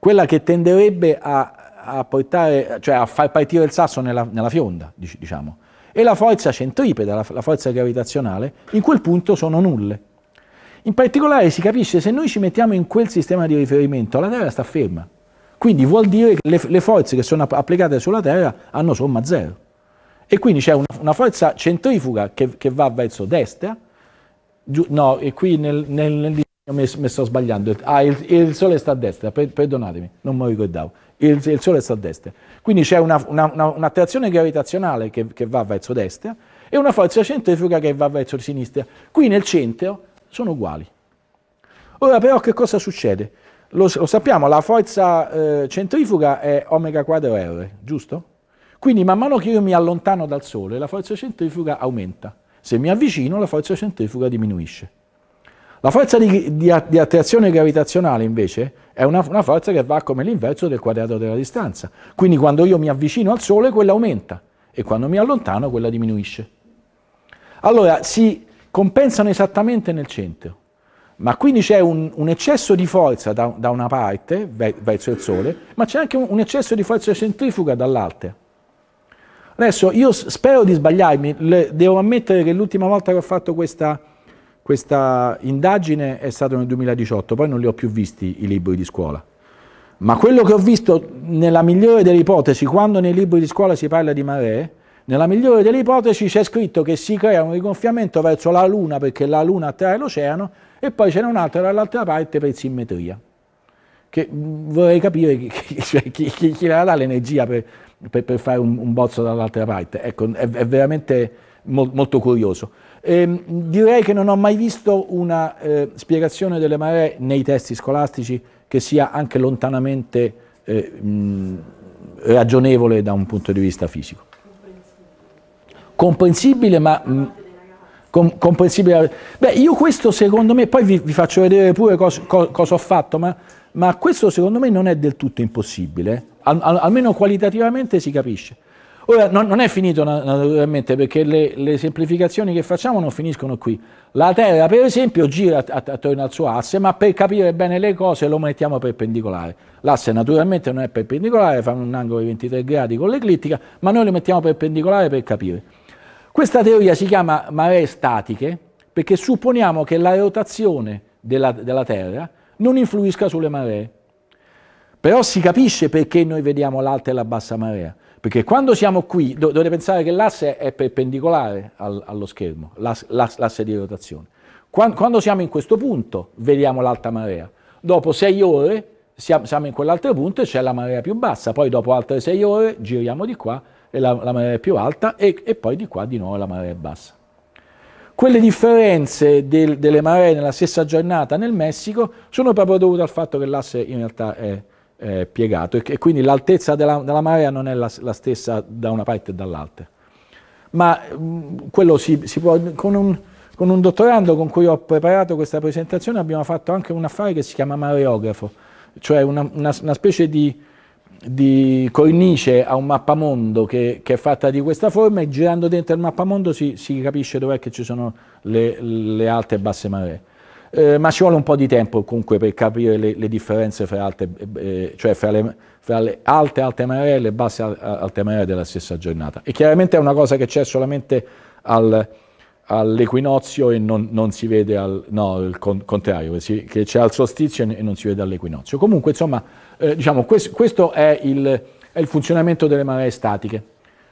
quella che tenderebbe a a, portare, cioè a far partire il sasso nella, nella fionda, diciamo. E la forza centripeta, la, la forza gravitazionale, in quel punto sono nulle. In particolare si capisce se noi ci mettiamo in quel sistema di riferimento, la Terra sta ferma. Quindi vuol dire che le, le forze che sono applicate sulla Terra hanno somma zero. E quindi c'è una, una, forza centrifuga che, che va verso destra, giù, no, e qui nel, nel, nel, mi, sto sbagliando, ah, il, il Sole sta a destra, per, perdonatemi, non me lo ricordavo il, il Sole sta a destra. Quindi c'è un'attrazione una, una gravitazionale che, che va verso destra e una forza centrifuga che va verso sinistra. Qui nel centro sono uguali. Ora però che cosa succede? Lo, lo sappiamo, la forza eh, centrifuga è omega quadro r, giusto? Quindi man mano che io mi allontano dal Sole, la forza centrifuga aumenta. Se mi avvicino, la forza centrifuga diminuisce. La forza di, di, di attrazione gravitazionale invece è una, una forza che va come l'inverso del quadrato della distanza. Quindi quando io mi avvicino al Sole quella aumenta e quando mi allontano quella diminuisce. Allora si compensano esattamente nel centro, ma quindi c'è un, un eccesso di forza da, da una parte verso il Sole, ma c'è anche un, un eccesso di forza centrifuga dall'altra. Adesso io spero di sbagliarmi, le, devo ammettere che l'ultima volta che ho fatto questa questa indagine è stata nel 2018, poi non li ho più visti i libri di scuola. Ma quello che ho visto, nella migliore delle ipotesi, quando nei libri di scuola si parla di maree, nella migliore delle ipotesi c'è scritto che si crea un rigonfiamento verso la Luna perché la Luna attrae l'oceano e poi ce n'è un'altra dall'altra parte per simmetria. Che mm, vorrei capire chi, chi, cioè, chi, chi, chi dà l'energia per, per, per, fare un, un bozzo dall'altra parte. Ecco, è, è veramente mo, molto curioso. Eh, direi che non ho mai visto una eh, spiegazione delle maree nei testi scolastici che sia anche lontanamente eh, mh, ragionevole da un punto di vista fisico. Comprensibile, ma... Mh, com comprensibile. Beh, io questo secondo me, poi vi, vi faccio vedere pure cosa cos cos ho fatto, ma, ma, questo secondo me non è del tutto impossibile, al almeno qualitativamente si capisce. Ora, non, non, è finito naturalmente perché le, le, semplificazioni che facciamo non finiscono qui. La Terra, per esempio, gira attorno al suo asse, ma per capire bene le cose lo mettiamo perpendicolare. L'asse naturalmente non è perpendicolare, fa un angolo di 23 gradi con l'eclittica, ma noi lo mettiamo perpendicolare per capire. Questa teoria si chiama maree statiche perché supponiamo che la rotazione della, della Terra non influisca sulle maree. Però si capisce perché noi vediamo l'alta e la bassa marea perché quando siamo qui, do, dovete pensare che l'asse è perpendicolare al, allo schermo, l'asse, di rotazione. Quando, quando, siamo in questo punto, vediamo l'alta marea. Dopo sei ore siamo, siamo in quell'altro punto e c'è la marea più bassa. Poi dopo altre sei ore giriamo di qua e la, la marea è più alta e, e, poi di qua di nuovo la marea è bassa. Quelle differenze del, delle maree nella stessa giornata nel Messico sono proprio dovute al fatto che l'asse in realtà è eh, piegato e, e quindi l'altezza della, della, marea non è la, la, stessa da una parte e dall'altra. Ma mh, mm, quello si, si può, con un, con un dottorando con cui ho preparato questa presentazione abbiamo fatto anche un affare che si chiama mareografo, cioè una, una, una specie di, di, cornice a un mappamondo che, che, è fatta di questa forma e girando dentro il mappamondo si, si capisce dov'è che ci sono le, le alte e basse maree. Eh, ma ci vuole un po' di tempo comunque per capire le, le differenze fra, alte, eh, cioè fra, le, fra, le, alte alte maree e le basse alte maree della stessa giornata. E chiaramente è una cosa che c'è solamente al, all'equinozio e non, non, si vede al no, il con, contrario, si, che c'è al solstizio e non si vede all'equinozio. Comunque, insomma, eh, diciamo, questo, questo è, il, è il funzionamento delle maree statiche.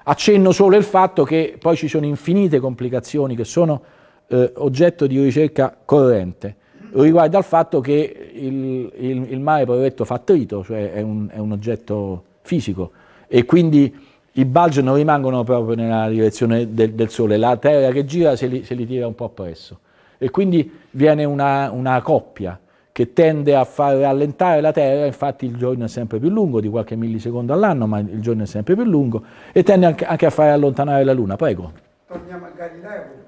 Accenno solo il fatto che poi ci sono infinite complicazioni che sono eh, oggetto di ricerca corrente. Riguarda il fatto che il, il, il mare proretto fa trito, cioè è un, è un, oggetto fisico, e quindi i bulge non rimangono proprio nella direzione del, del Sole, la Terra che gira se li, se li, tira un po' presso E quindi viene una, una coppia che tende a far rallentare la Terra, infatti il giorno è sempre più lungo, di qualche millisecondo all'anno, ma il giorno è sempre più lungo, e tende anche a far allontanare la Luna. Prego. Torniamo a Galileo.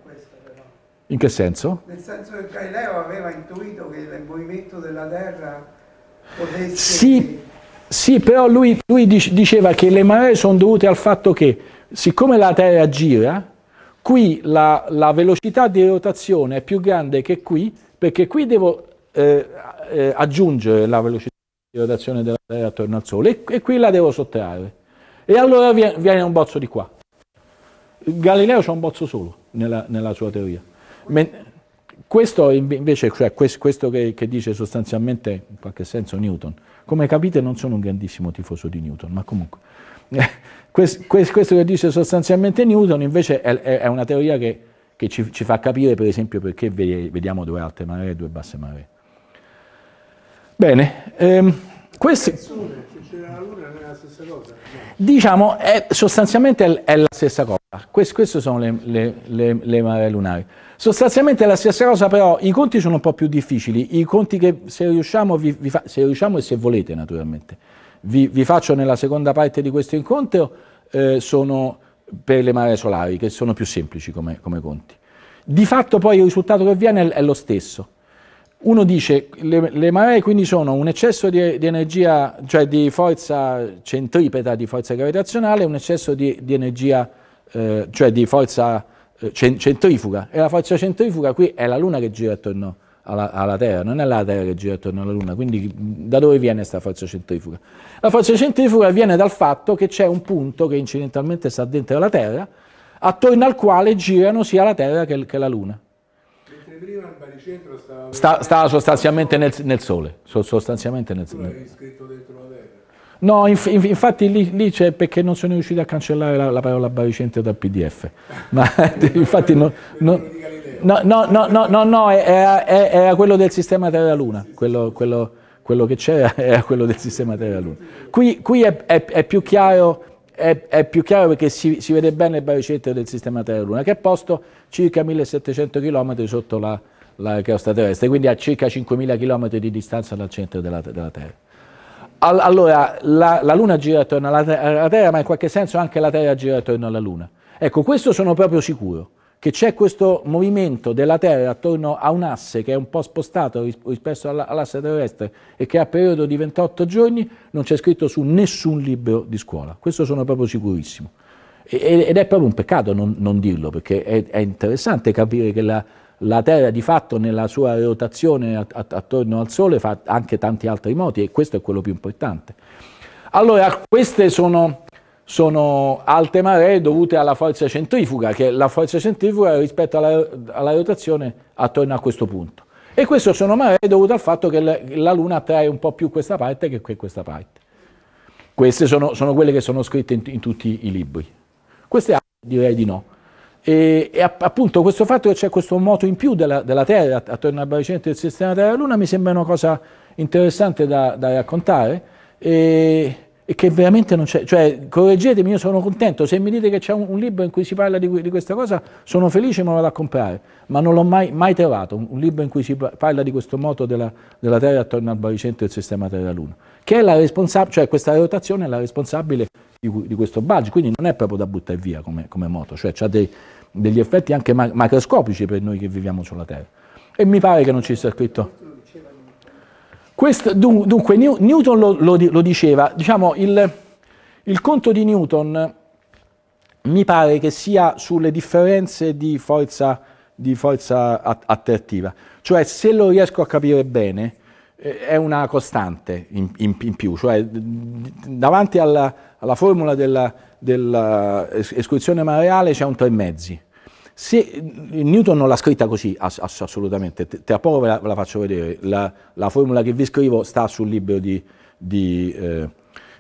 In che senso? Nel senso che Galileo aveva intuito che il movimento della Terra potesse... Sì, sì però lui, lui diceva che le maree sono dovute al fatto che, siccome la Terra gira, qui la, la velocità di rotazione è più grande che qui, perché qui devo eh, eh, aggiungere la velocità di rotazione della Terra attorno al Sole e, e qui la devo sottrarre. E allora viene, viene un bozzo di qua. Galileo c'ha un bozzo solo nella, nella sua teoria. Questo invece, cioè questo che, che dice sostanzialmente in qualche senso Newton, come capite non sono un grandissimo tifoso di Newton, ma comunque questo, questo che dice sostanzialmente Newton invece è, è una teoria che, che ci, ci, fa capire per esempio perché vediamo due alte maree e due basse maree. Bene, ehm, questo... Diciamo, è, sostanzialmente è, è, la stessa cosa. Queste, queste sono le, le, le, le maree lunari. Sostanzialmente è la stessa cosa, però i conti sono un po' più difficili, i conti che se riusciamo, vi, vi fa, se riusciamo e se volete naturalmente, vi, vi, faccio nella seconda parte di questo incontro, eh, sono per le maree solari, che sono più semplici come, come, conti. Di fatto poi il risultato che viene è, lo stesso. Uno dice le, le maree quindi sono un eccesso di, di, energia, cioè di forza centripeta, di forza gravitazionale, un eccesso di, di energia, eh, cioè di forza centrifuga, e la forza centrifuga qui è la Luna che gira attorno alla, alla, Terra, non è la Terra che gira attorno alla Luna, quindi da dove viene questa forza centrifuga? La forza centrifuga viene dal fatto che c'è un punto che incidentalmente sta dentro la Terra, attorno al quale girano sia la Terra che, che la Luna. prima il baricentro stava... Sta, stava sostanzialmente nel, nel Sole, sostanzialmente nel Sole. scritto dentro la Terra. No, inf infatti lì, lì c'è perché non sono riuscito a cancellare la, la parola baricentro dal PDF. Ma infatti non, no, no, no, no, no, no, no era, era, quello del sistema Terra-Luna, quello, quello, quello, che c'era era quello del sistema Terra-Luna. Qui, qui è, è, è, più chiaro, è, è più chiaro perché si, si, vede bene il baricentro del sistema Terra-Luna, che è posto circa 1700 km sotto la, la crosta terrestre, quindi a circa 5000 km di distanza dal centro della, della Terra allora la, la, Luna gira attorno alla terra, alla terra, ma in qualche senso anche la Terra gira attorno alla Luna. Ecco, questo sono proprio sicuro, che c'è questo movimento della Terra attorno a un asse che è un po' spostato rispetto all'asse terrestre e che ha periodo di 28 giorni, non c'è scritto su nessun libro di scuola. Questo sono proprio sicurissimo. E, ed è proprio un peccato non, non dirlo, perché è, è interessante capire che la, la Terra di fatto nella sua rotazione attorno al Sole fa anche tanti altri moti e questo è quello più importante. Allora, queste sono, sono alte maree dovute alla forza centrifuga, che è la forza centrifuga rispetto alla, alla rotazione attorno a questo punto. E queste sono maree dovute al fatto che la, la Luna attrae un po' più questa parte che questa parte. Queste sono, sono quelle che sono scritte in, in tutti i libri. Queste altre direi di no. E, e, appunto questo fatto che c'è questo moto in più della, della Terra attorno al baricentro del sistema Terra-Luna mi sembra una cosa interessante da, da raccontare e, e, che veramente non c'è, cioè correggetemi, io sono contento, se mi dite che c'è un, un, libro in cui si parla di, di questa cosa sono felice e me lo vado a comprare, ma non l'ho mai, mai, trovato, un, un, libro in cui si parla di questo moto della, della Terra attorno al baricentro del sistema Terra-Luna che è la responsabile, cioè questa rotazione è la responsabile di, di, questo budget, quindi non è proprio da buttare via come, come moto, cioè ha dei, degli effetti anche macroscopici per noi che viviamo sulla Terra. E mi pare che non ci sia scritto. Questo, dunque, Newton lo, lo, lo diceva, diciamo, il, il conto di Newton mi pare che sia sulle differenze di forza, di forza attrattiva. Cioè, se lo riesco a capire bene, è una costante in, in, in più, cioè davanti alla, alla formula dell'escursione della mareale c'è un tre mezzi. Se, Newton non l'ha scritta così ass assolutamente, tra poco ve la, ve la faccio vedere, la, la, formula che vi scrivo sta sul libro di, di eh,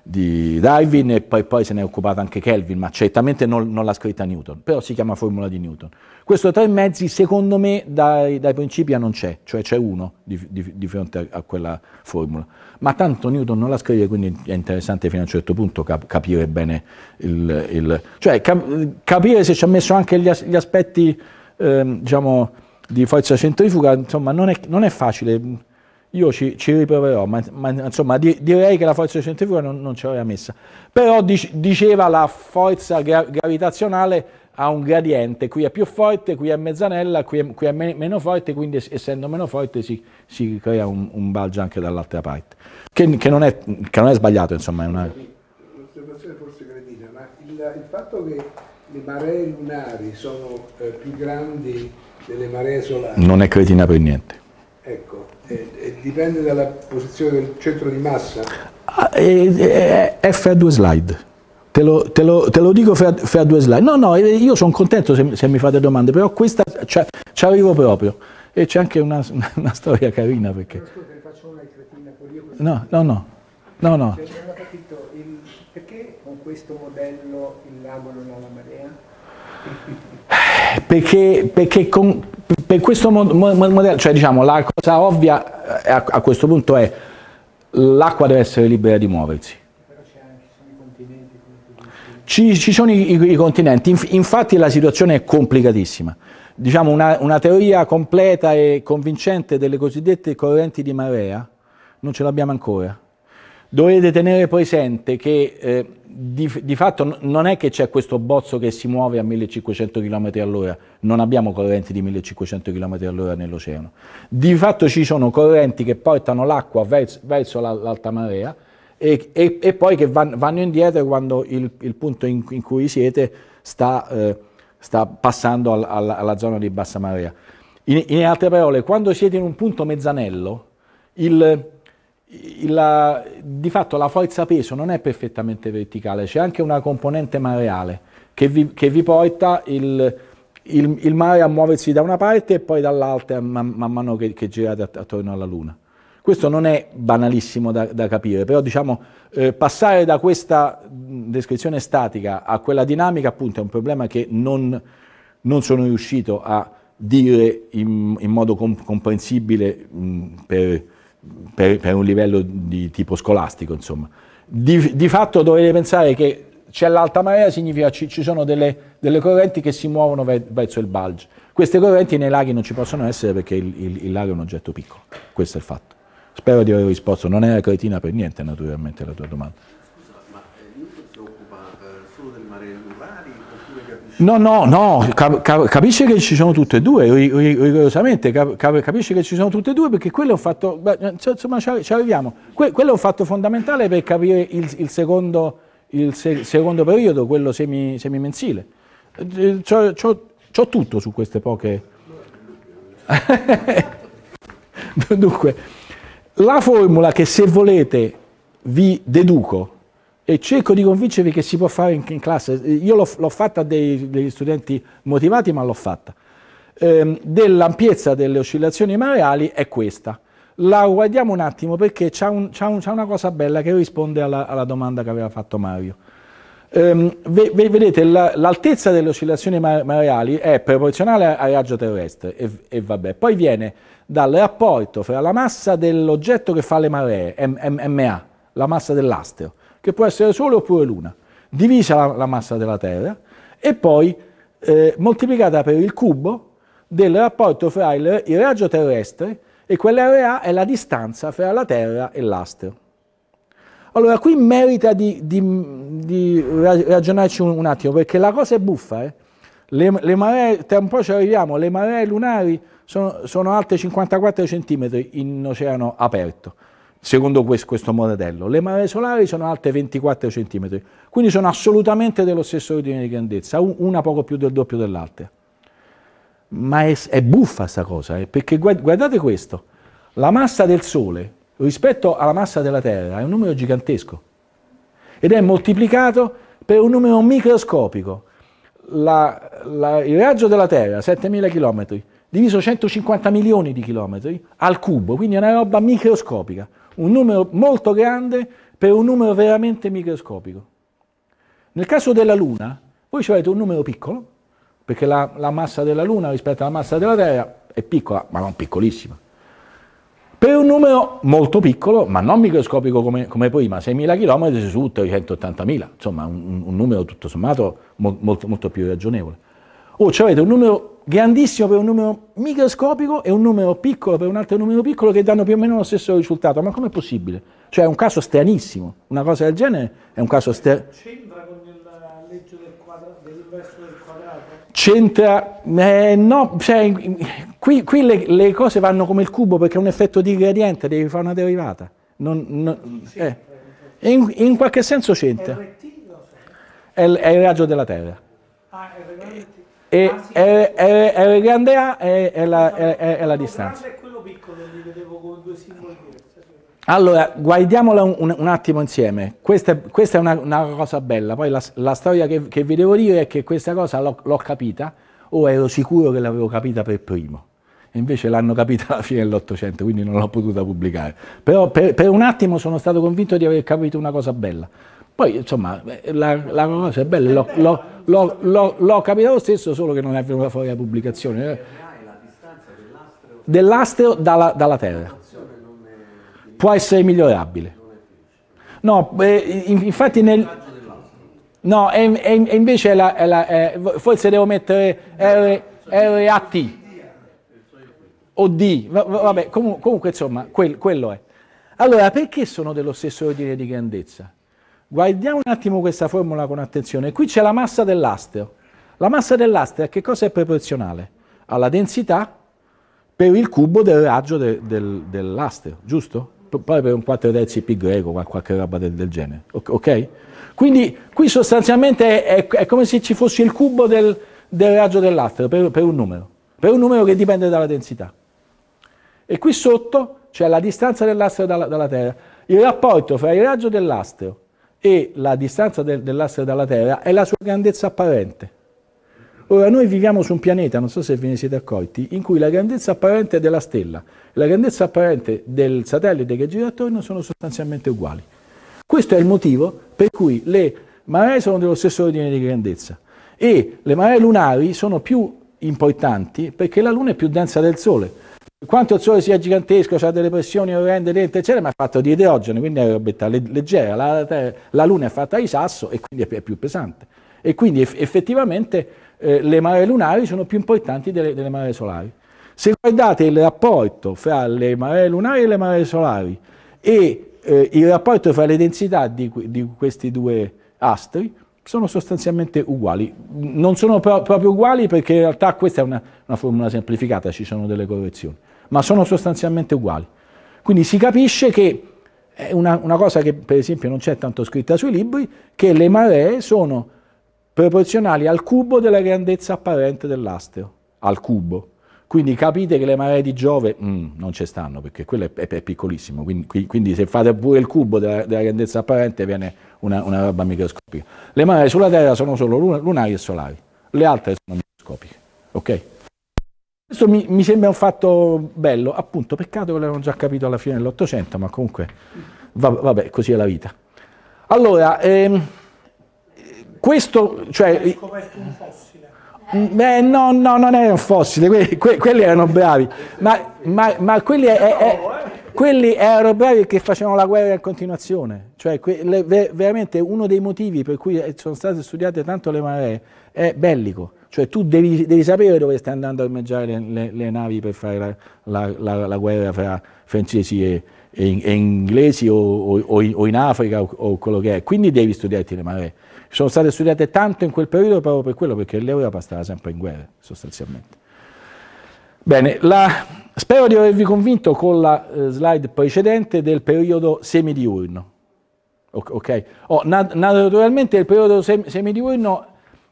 di Darwin e poi, poi se ne è occupato anche Kelvin, ma certamente non, non l'ha scritta Newton, però si chiama formula di Newton. Questo tre mezzi secondo me dai, dai principi non c'è, cioè c'è uno di, di, di fronte a, a, quella formula, ma tanto Newton non la scrive, quindi è interessante fino a un certo punto cap capire bene il... il cioè cap capire se ci ha messo anche gli, as gli aspetti, ehm, diciamo, di forza centrifuga, insomma non è, non è facile io ci, ci riproverò, ma, ma insomma di, direi che la forza centrifuga non, non ce l'aveva messa. Però dic, diceva la forza gra, gravitazionale ha un gradiente, qui è più forte, qui è mezzanella, qui è, qui è me, meno forte, quindi essendo meno forte si, si crea un, un balgio anche dall'altra parte, che, che, non è, che, non è, sbagliato insomma. È una... L'osservazione forse cretina, ma il, il, fatto che le maree lunari sono eh, più grandi delle maree solari... Non è cretina per niente. Ecco eh, eh, dipende dalla posizione del centro di massa? Ah, eh, eh, è, è, fra due slide. Te lo, te lo, te lo dico fra, fra, due slide. No, no, io sono contento se, se, mi fate domande, però questa ci arrivo proprio. E c'è anche una, una, una, storia carina perché... No, no, no. no, no. Cioè, non ho capito, il, perché con questo modello il lago non ha la marea? Perché, perché con, per questo modello, cioè diciamo la cosa ovvia eh, a, a questo punto è l'acqua deve essere libera di muoversi. Ci, ci sono i, i, i continenti, Inf, infatti la situazione è complicatissima. Diciamo una, una, teoria completa e convincente delle cosiddette correnti di marea non ce l'abbiamo ancora. Dovete tenere presente che eh, di, di, fatto non è che c'è questo bozzo che si muove a 1500 km all'ora, non abbiamo correnti di 1500 km all'ora nell'oceano. Di fatto ci sono correnti che portano l'acqua verso, verso l'alta marea e, e, e, poi che van, vanno indietro quando il, il punto in, in, cui siete sta, eh, sta passando al, alla, alla zona di bassa marea. In, in altre parole, quando siete in un punto mezzanello, il la, di fatto la forza peso non è perfettamente verticale, c'è anche una componente mareale che vi, che vi porta il, il, il, mare a muoversi da una parte e poi dall'altra man, man, mano che, che girate attorno alla Luna. Questo non è banalissimo da, da capire, però diciamo, eh, passare da questa descrizione statica a quella dinamica appunto è un problema che non, non sono riuscito a dire in, in modo comp comprensibile mh, per per, per un livello di tipo scolastico, insomma. Di, di fatto dovete pensare che c'è l'alta marea, significa ci, ci sono delle, delle, correnti che si muovono verso il bulge. Queste correnti nei laghi non ci possono essere perché il, il, il lago è un oggetto piccolo, questo è il fatto. Spero di aver risposto, non era cretina per niente naturalmente la tua domanda. No, no, no, cap- capisce che ci sono tutte e due, rigorosamente, cap- capisce che ci sono tutte e due perché quello è un fatto, beh, eh, insomma ci arriviamo, que- quello è un fatto fondamentale per capire il, il, secondo, il se- secondo, periodo, quello semi- semimensile. Eh, eh, Ho tutto su queste poche... Dunque, la formula che se volete vi deduco e cerco di convincervi che si può fare in, in classe. Io l'ho, fatta a degli studenti motivati, ma l'ho fatta. Ehm, dell'ampiezza delle oscillazioni mareali è questa. La guardiamo un attimo perché c'è un, un, una cosa bella che risponde alla, alla domanda che aveva fatto Mario. Ehm, ve, ve, vedete, l'altezza la, delle oscillazioni mareali è proporzionale al raggio terrestre e, e, vabbè, poi viene dal rapporto fra la massa dell'oggetto che fa le maree, M, M, MA, la massa dell'astero, che può essere Sole oppure Luna, divisa la, la massa della Terra e poi eh, moltiplicata per il cubo del rapporto fra il, il raggio terrestre e quell'area è la distanza fra la Terra e l'astro. Allora, qui merita di, di, di ragionarci un, un, attimo, perché la cosa è buffa, eh? le, le, maree, tra un po' ci arriviamo, le maree lunari sono, sono alte 54 cm in oceano aperto secondo questo modello. Le mamme solari sono alte 24 cm, quindi sono assolutamente dello stesso ordine di grandezza, una poco più del doppio dell'altra. Ma è, è buffa sta cosa, eh, perché guardate questo, la massa del Sole rispetto alla massa della Terra è un numero gigantesco ed è moltiplicato per un numero microscopico. La, la, il raggio della Terra, 7000 km, diviso 150 milioni di chilometri, al cubo, quindi è una roba microscopica un numero molto grande per un numero veramente microscopico. Nel caso della Luna, voi ci avete un numero piccolo, perché la, la massa della Luna rispetto alla massa della Terra è piccola, ma non piccolissima. Per un numero molto piccolo, ma non microscopico come, come prima, 6.000 km su 180.000, insomma un, un, numero tutto sommato molto, molto più ragionevole. Oh, cioè avete un numero grandissimo per un numero microscopico e un numero piccolo per un altro numero piccolo che danno più o meno lo stesso risultato. Ma com'è possibile? Cioè è un caso stranissimo. Una cosa del genere è un caso strano. C'entra con la legge del quadra- dell'inverso del quadrato? C'entra... Eh, no, cioè, qui, qui le, le, cose vanno come il cubo perché è un effetto di gradiente, devi fare una derivata. Non, non, eh. in, in, qualche senso c'entra. È il raggio della Terra. Ah, è veramente... E, ah, sì, è, è, è, il grande A è, è la, è, la distanza. Grande è quello piccolo, li vedevo con due simboli Allora, guardiamola un, un attimo insieme. Questa, questa è una, una, cosa bella. Poi la, la storia che, che, vi devo dire è che questa cosa l'ho capita, o ero sicuro che l'avevo capita per primo. Invece l'hanno capita alla fine dell'Ottocento, quindi non l'ho potuta pubblicare. Però per, per un attimo sono stato convinto di aver capito una cosa bella. Poi, insomma, eh, la, la cosa è bella, l'ho, l'ho, l'ho, l'ho capito lo stesso, solo che non è venuta fuori la pubblicazione. Eh. Dell'astero dalla, dalla Terra. Può essere migliorabile. No, eh, infatti nel... No, e, e invece è la, è la, è, forse devo mettere R, RAT o D, vabbè, comunque, comunque insomma, quel, quello è. Allora, perché sono dello stesso ordine di grandezza? Guardiamo un attimo questa formula con attenzione. Qui c'è la massa dell'astero. La massa dell'astero a che cosa è proporzionale? Alla densità per il cubo del raggio de, del, dell'astero, giusto? Poi per un 4 terzi pi greco, qualche roba del, del genere, ok? Quindi qui sostanzialmente è, è, come se ci fosse il cubo del, del raggio dell'astero per, per un numero, per un numero che dipende dalla densità. E qui sotto c'è cioè la distanza dell'astero dalla, dalla Terra, il rapporto fra il raggio dell'astero e la distanza del, dell'asse dalla Terra è la sua grandezza apparente. Ora, noi viviamo su un pianeta, non so se ve ne siete accorti, in cui la grandezza apparente della stella e la grandezza apparente del satellite che gira attorno sono sostanzialmente uguali. Questo è il motivo per cui le maree sono dello stesso ordine di grandezza e le maree lunari sono più importanti perché la Luna è più densa del Sole. Quanto il sole sia gigantesco, ha delle pressioni orrende, lente, eccetera, ma è fatto di idrogeno, quindi è una robetta leggera. La, terra, la, Luna è fatta di sasso e quindi è più pesante. E quindi effettivamente eh, le maree lunari sono più importanti delle, delle maree solari. Se guardate il rapporto fra le maree lunari e le maree solari e eh, il rapporto fra le densità di, di, questi due astri, sono sostanzialmente uguali. Non sono pro proprio uguali perché in realtà questa è una, una formula semplificata, ci sono delle correzioni ma sono sostanzialmente uguali. Quindi si capisce che è una, una cosa che per esempio non c'è tanto scritta sui libri, che le maree sono proporzionali al cubo della grandezza apparente dell'astero, al cubo. Quindi capite che le maree di Giove mm, non ci stanno, perché quello è, è, è piccolissimo, quindi, quindi, se fate pure il cubo della, della grandezza apparente viene una, una, roba microscopica. Le maree sulla Terra sono solo lunari e solari, le altre sono microscopiche, ok? Questo mi, mi, sembra un fatto bello, appunto, peccato che l'avevano già capito alla fine dell'Ottocento, ma comunque va, vabbè, così è la vita. Allora, ehm, questo, cioè... Hai scoperto un fossile. Beh, mm, no, no, non è un fossile, que, que, quelli erano bravi, ma, ma, ma quelli, è, è, eh. quelli, erano bravi che facevano la guerra in continuazione, cioè que, le, veramente uno dei motivi per cui sono state studiate tanto le maree è bellico cioè tu devi, devi sapere dove stai andando a ormeggiare le, le, le, navi per fare la, la, la, la guerra fra francesi e, e, e inglesi o, o, o, in Africa o, o, quello che è. Quindi devi studiarti le maree. Sono state studiate tanto in quel periodo proprio per quello, perché l'Europa stava sempre in guerra sostanzialmente. Bene, spero di avervi convinto con la eh, slide precedente del periodo semidiurno. Ok? Oh, naturalmente il periodo sem- semidiurno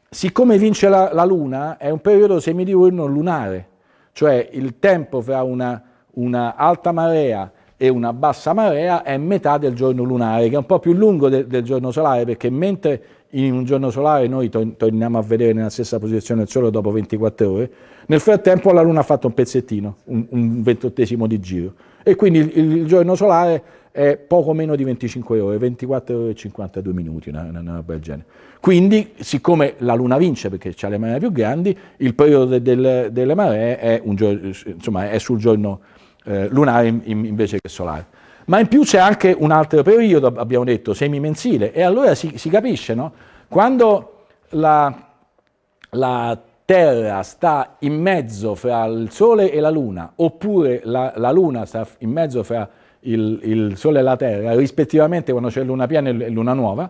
siccome vince la, la Luna, è un periodo semidiurno lunare, cioè il tempo fra una, una, alta marea e una bassa marea è metà del giorno lunare, che è un po' più lungo de, del giorno solare, perché mentre in un giorno solare noi to torniamo a vedere nella stessa posizione il Sole dopo 24 ore, nel frattempo la Luna ha fatto un pezzettino, un, un ventottesimo di giro, e quindi il, il giorno solare è poco meno di 25 ore, 24 ore e 52 minuti, una, una, una del genere. Quindi, siccome la Luna vince perché ha le maree più grandi, il periodo del, delle maree è, giorno, insomma, è sul giorno eh, lunare in, in, invece che solare. Ma in più c'è anche un altro periodo, abbiamo detto, semimensile, e allora si, si capisce, no? Quando la, la Terra sta in mezzo fra il Sole e la Luna, oppure la, la Luna sta in mezzo fra il, il Sole e la Terra, rispettivamente quando c'è luna piena e luna nuova,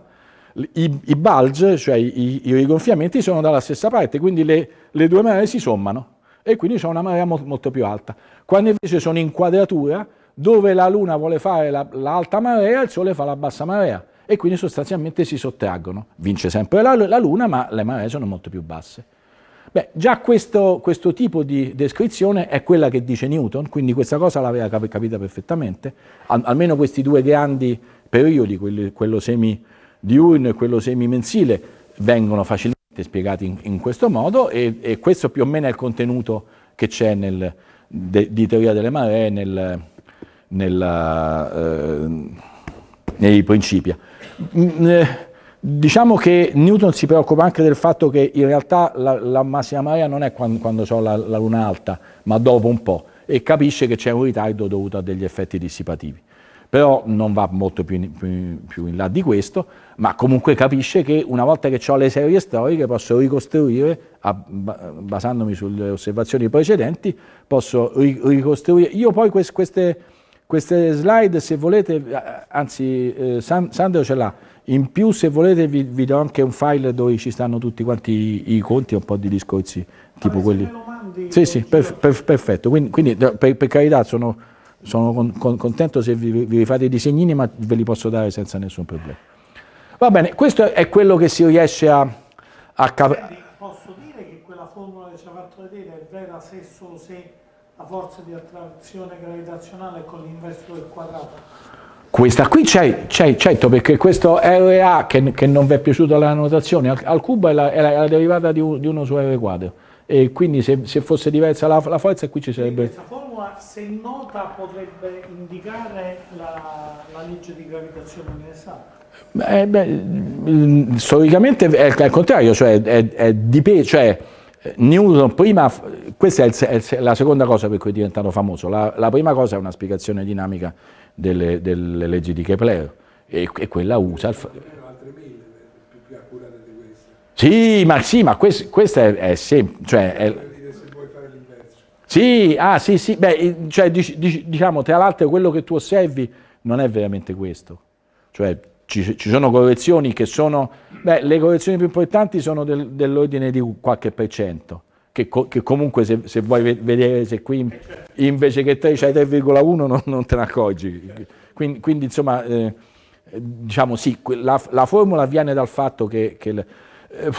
i, i bulge, cioè i, i, rigonfiamenti, sono dalla stessa parte, quindi le, le due maree si sommano e quindi c'è una marea molto, molto più alta. Quando invece sono in quadratura, dove la Luna vuole fare l'alta la, marea, il Sole fa la bassa marea e quindi sostanzialmente si sottraggono. Vince sempre la, la Luna, ma le maree sono molto più basse. Beh, già questo, questo, tipo di descrizione è quella che dice Newton, quindi questa cosa l'aveva cap- capita perfettamente, Al- almeno questi due grandi periodi, quelli, quello semi-diurno e quello semi-mensile, vengono facilmente spiegati in, in questo modo e, e, questo più o meno è il contenuto che c'è nel, de, di teoria delle maree nel, nella, eh, nei principi. Mm, eh, Diciamo che Newton si preoccupa anche del fatto che in realtà la, la massima marea non è quando, quando so la, la, luna alta, ma dopo un po', e capisce che c'è un ritardo dovuto a degli effetti dissipativi. Però non va molto più in, più, più in là di questo, ma comunque capisce che una volta che ho le serie storiche posso ricostruire, basandomi sulle osservazioni precedenti, posso ricostruire. Io poi queste queste slide, se volete, eh, anzi eh, San, Sandro ce l'ha, in più se volete vi, vi, do anche un file dove ci stanno tutti quanti i, i conti e un po' di discorsi, tipo ah, quelli... Mandi, sì, sì, per, per, perfetto, quindi, quindi per, per, carità sono, sono con, con, contento se vi, vi fate i disegnini, ma ve li posso dare senza nessun problema. Va bene, questo è quello che si riesce a, a capire. Posso dire che quella formula che ci ha fatto vedere è vera se solo se la forza di attrazione gravitazionale con l'inverso del quadrato. Questa qui c'è, certo, perché questo RA, che, che non vi è piaciuta la notazione, al, al cubo è la, è la, è la derivata di, di, 1 su R quadro. E quindi se, se fosse diversa la, la, forza qui ci sarebbe... Questa formula, se nota, potrebbe indicare la legge di gravitazione universale. Eh, beh, beh, mm, storicamente è al contrario, cioè, è, è, è di, cioè Newton prima, questa è, il, è, la seconda cosa per cui è diventato famoso, la, la prima cosa è una spiegazione dinamica delle, delle leggi di Kepler e, e quella usa... Il, sì, ma, sì, ma questo, questo è, è semplice. Cioè è, sì, ah, sì, sì, beh, cioè, diciamo, tra l'altro quello che tu osservi non è veramente questo. Cioè, ci, ci sono correzioni che sono Beh, le correzioni più importanti sono del, dell'ordine di qualche per cento, che, co che comunque se, se, vuoi vedere se qui invece che 3 c'hai 3,1 non, non, te ne accorgi. Quindi, quindi insomma, eh, diciamo sì, la, la, formula viene dal fatto che, che le, eh,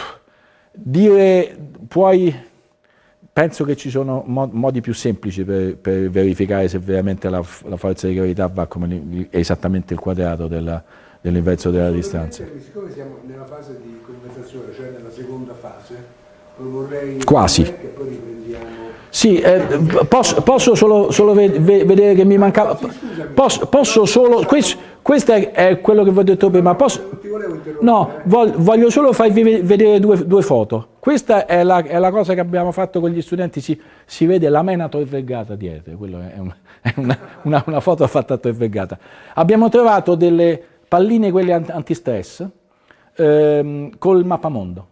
dire puoi... Penso che ci sono modi più semplici per, per verificare se veramente la, la forza di gravità va come, esattamente il quadrato della, dell'inverso della distanza. Siccome siamo nella fase di conversazione, cioè nella seconda fase, Quasi. Sì, eh, posso, posso, solo, solo vedere che mi mancava. Posso, posso solo. Questo, questo è, quello che vi ho detto prima. Posso, no, voglio solo farvi vedere due, due foto. Questa è la, è la, cosa che abbiamo fatto con gli studenti. Si, si vede la mena torvegata dietro. Quello è, un, è una, una, una, foto fatta a torvegata. Abbiamo trovato delle palline quelle anti-stress ehm, col mappamondo.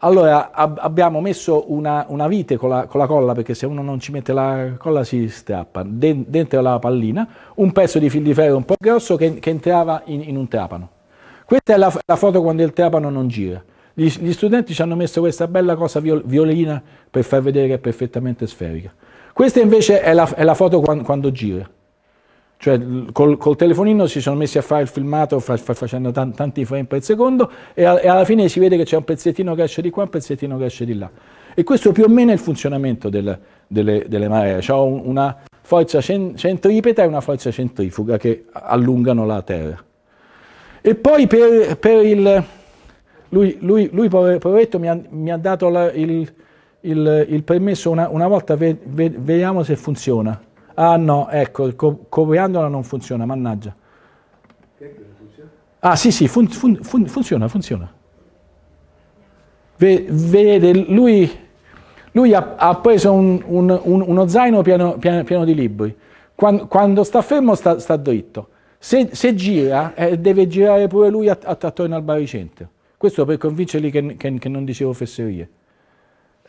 Allora ab abbiamo messo una, una vite con la, con la, colla, perché se uno non ci mette la colla si strappa, de dentro la pallina, un pezzo di fil di ferro un po' grosso che, che entrava in, in, un trapano. Questa è la, la, foto quando il trapano non gira. Gli, gli studenti ci hanno messo questa bella cosa viol violina per far vedere che è perfettamente sferica. Questa invece è la, è la foto quando, quando gira cioè col, col, telefonino si sono messi a fare il filmato fa, fa, facendo tan, tanti frame per secondo e, a, e, alla fine si vede che c'è un pezzettino che esce di qua, un pezzettino che esce di là. E questo più o meno è il funzionamento del, delle, delle, maree, c'è una forza centripeta e una forza centrifuga che allungano la Terra. E poi per, per il... Lui, lui, lui poveretto, mi ha, mi ha dato la, il, il, il, permesso una, una volta, ve, ve, vediamo se funziona. Ah no, ecco, co copiandola non funziona, mannaggia. Ah sì sì, fun fun fun funziona, funziona. V vede, lui, lui ha, ha, preso un, un, un, uno zaino pieno, pieno, pieno di libri. Quando, quando, sta fermo sta, sta dritto. Se, se gira, eh, deve girare pure lui attorno al baricentro. Questo per convincerli che, che, che non dicevo fesserie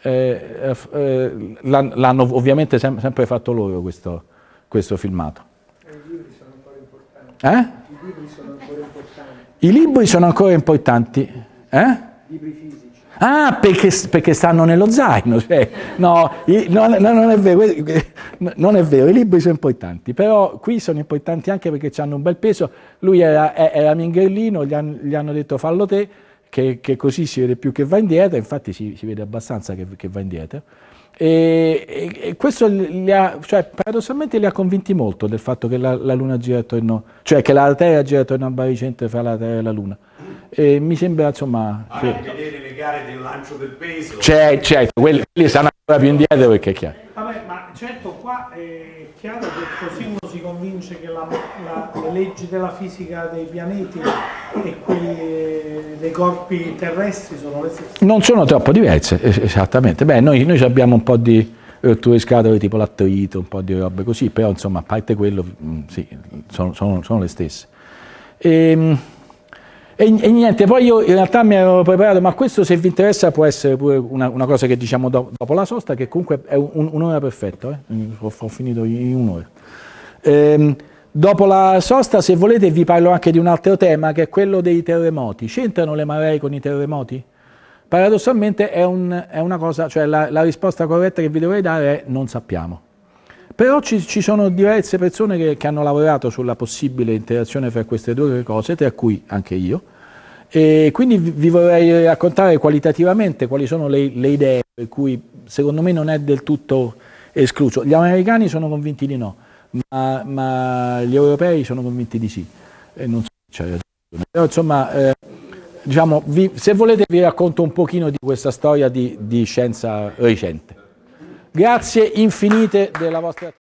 eh, eh, eh l'hanno ovviamente sem sempre fatto loro questo, questo filmato. I libri sono ancora importanti. I libri sono ancora importanti. Eh? Libri fisici. Ah, perché, perché, stanno nello zaino. Cioè, no, i, no, no non, è vero, non, è vero, i libri sono importanti, però qui sono importanti anche perché hanno un bel peso. Lui era, era mingherlino, gli, han, gli hanno detto fallo te, che, che, così si vede più che va indietro, infatti si, si vede abbastanza che, che va indietro. E, e, e, questo li ha, cioè, paradossalmente li ha convinti molto del fatto che la, la Luna gira attorno, cioè che la Terra gira attorno al baricentro fra la Terra e la Luna. E mi sembra insomma. Anche che... vedere le gare del lancio del peso. C'è, certo, quelli, quelli stanno ancora più indietro perché è chiaro. Vabbè, ma certo qua. È eh, chiaro che così uno si convince che la, la, le leggi della fisica dei pianeti e quelle eh, dei corpi terrestri sono le stesse. Non sono troppo diverse, esattamente. Beh, noi, noi abbiamo un po' di rotture scatole tipo l'attrito, un po' di robe così, però insomma, a parte quello, mm, sì, sono, sono, sono le stesse. E, ehm, e, e, niente, poi io in realtà mi avevo preparato, ma questo se vi interessa può essere pure una, una cosa che diciamo dopo, dopo, la sosta, che comunque è un'ora perfetta, eh? Mm, ho, ho, finito in un'ora. Ehm, dopo la sosta, se volete, vi parlo anche di un altro tema, che è quello dei terremoti. C'entrano le maree con i terremoti? Paradossalmente è, un, è una cosa, cioè la, la risposta corretta che vi dovrei dare è non sappiamo. Però ci, ci sono diverse persone che, che, hanno lavorato sulla possibile interazione fra queste due cose, tra cui anche io, e quindi vi vorrei raccontare qualitativamente quali sono le, le idee per cui secondo me non è del tutto escluso. Gli americani sono convinti di no, ma, ma gli europei sono convinti di sì. E non so se c'è ragione. Però insomma... Eh, Diciamo, vi, se volete vi racconto un pochino di questa storia di, di scienza recente. Grazie infinite della vostra attenzione.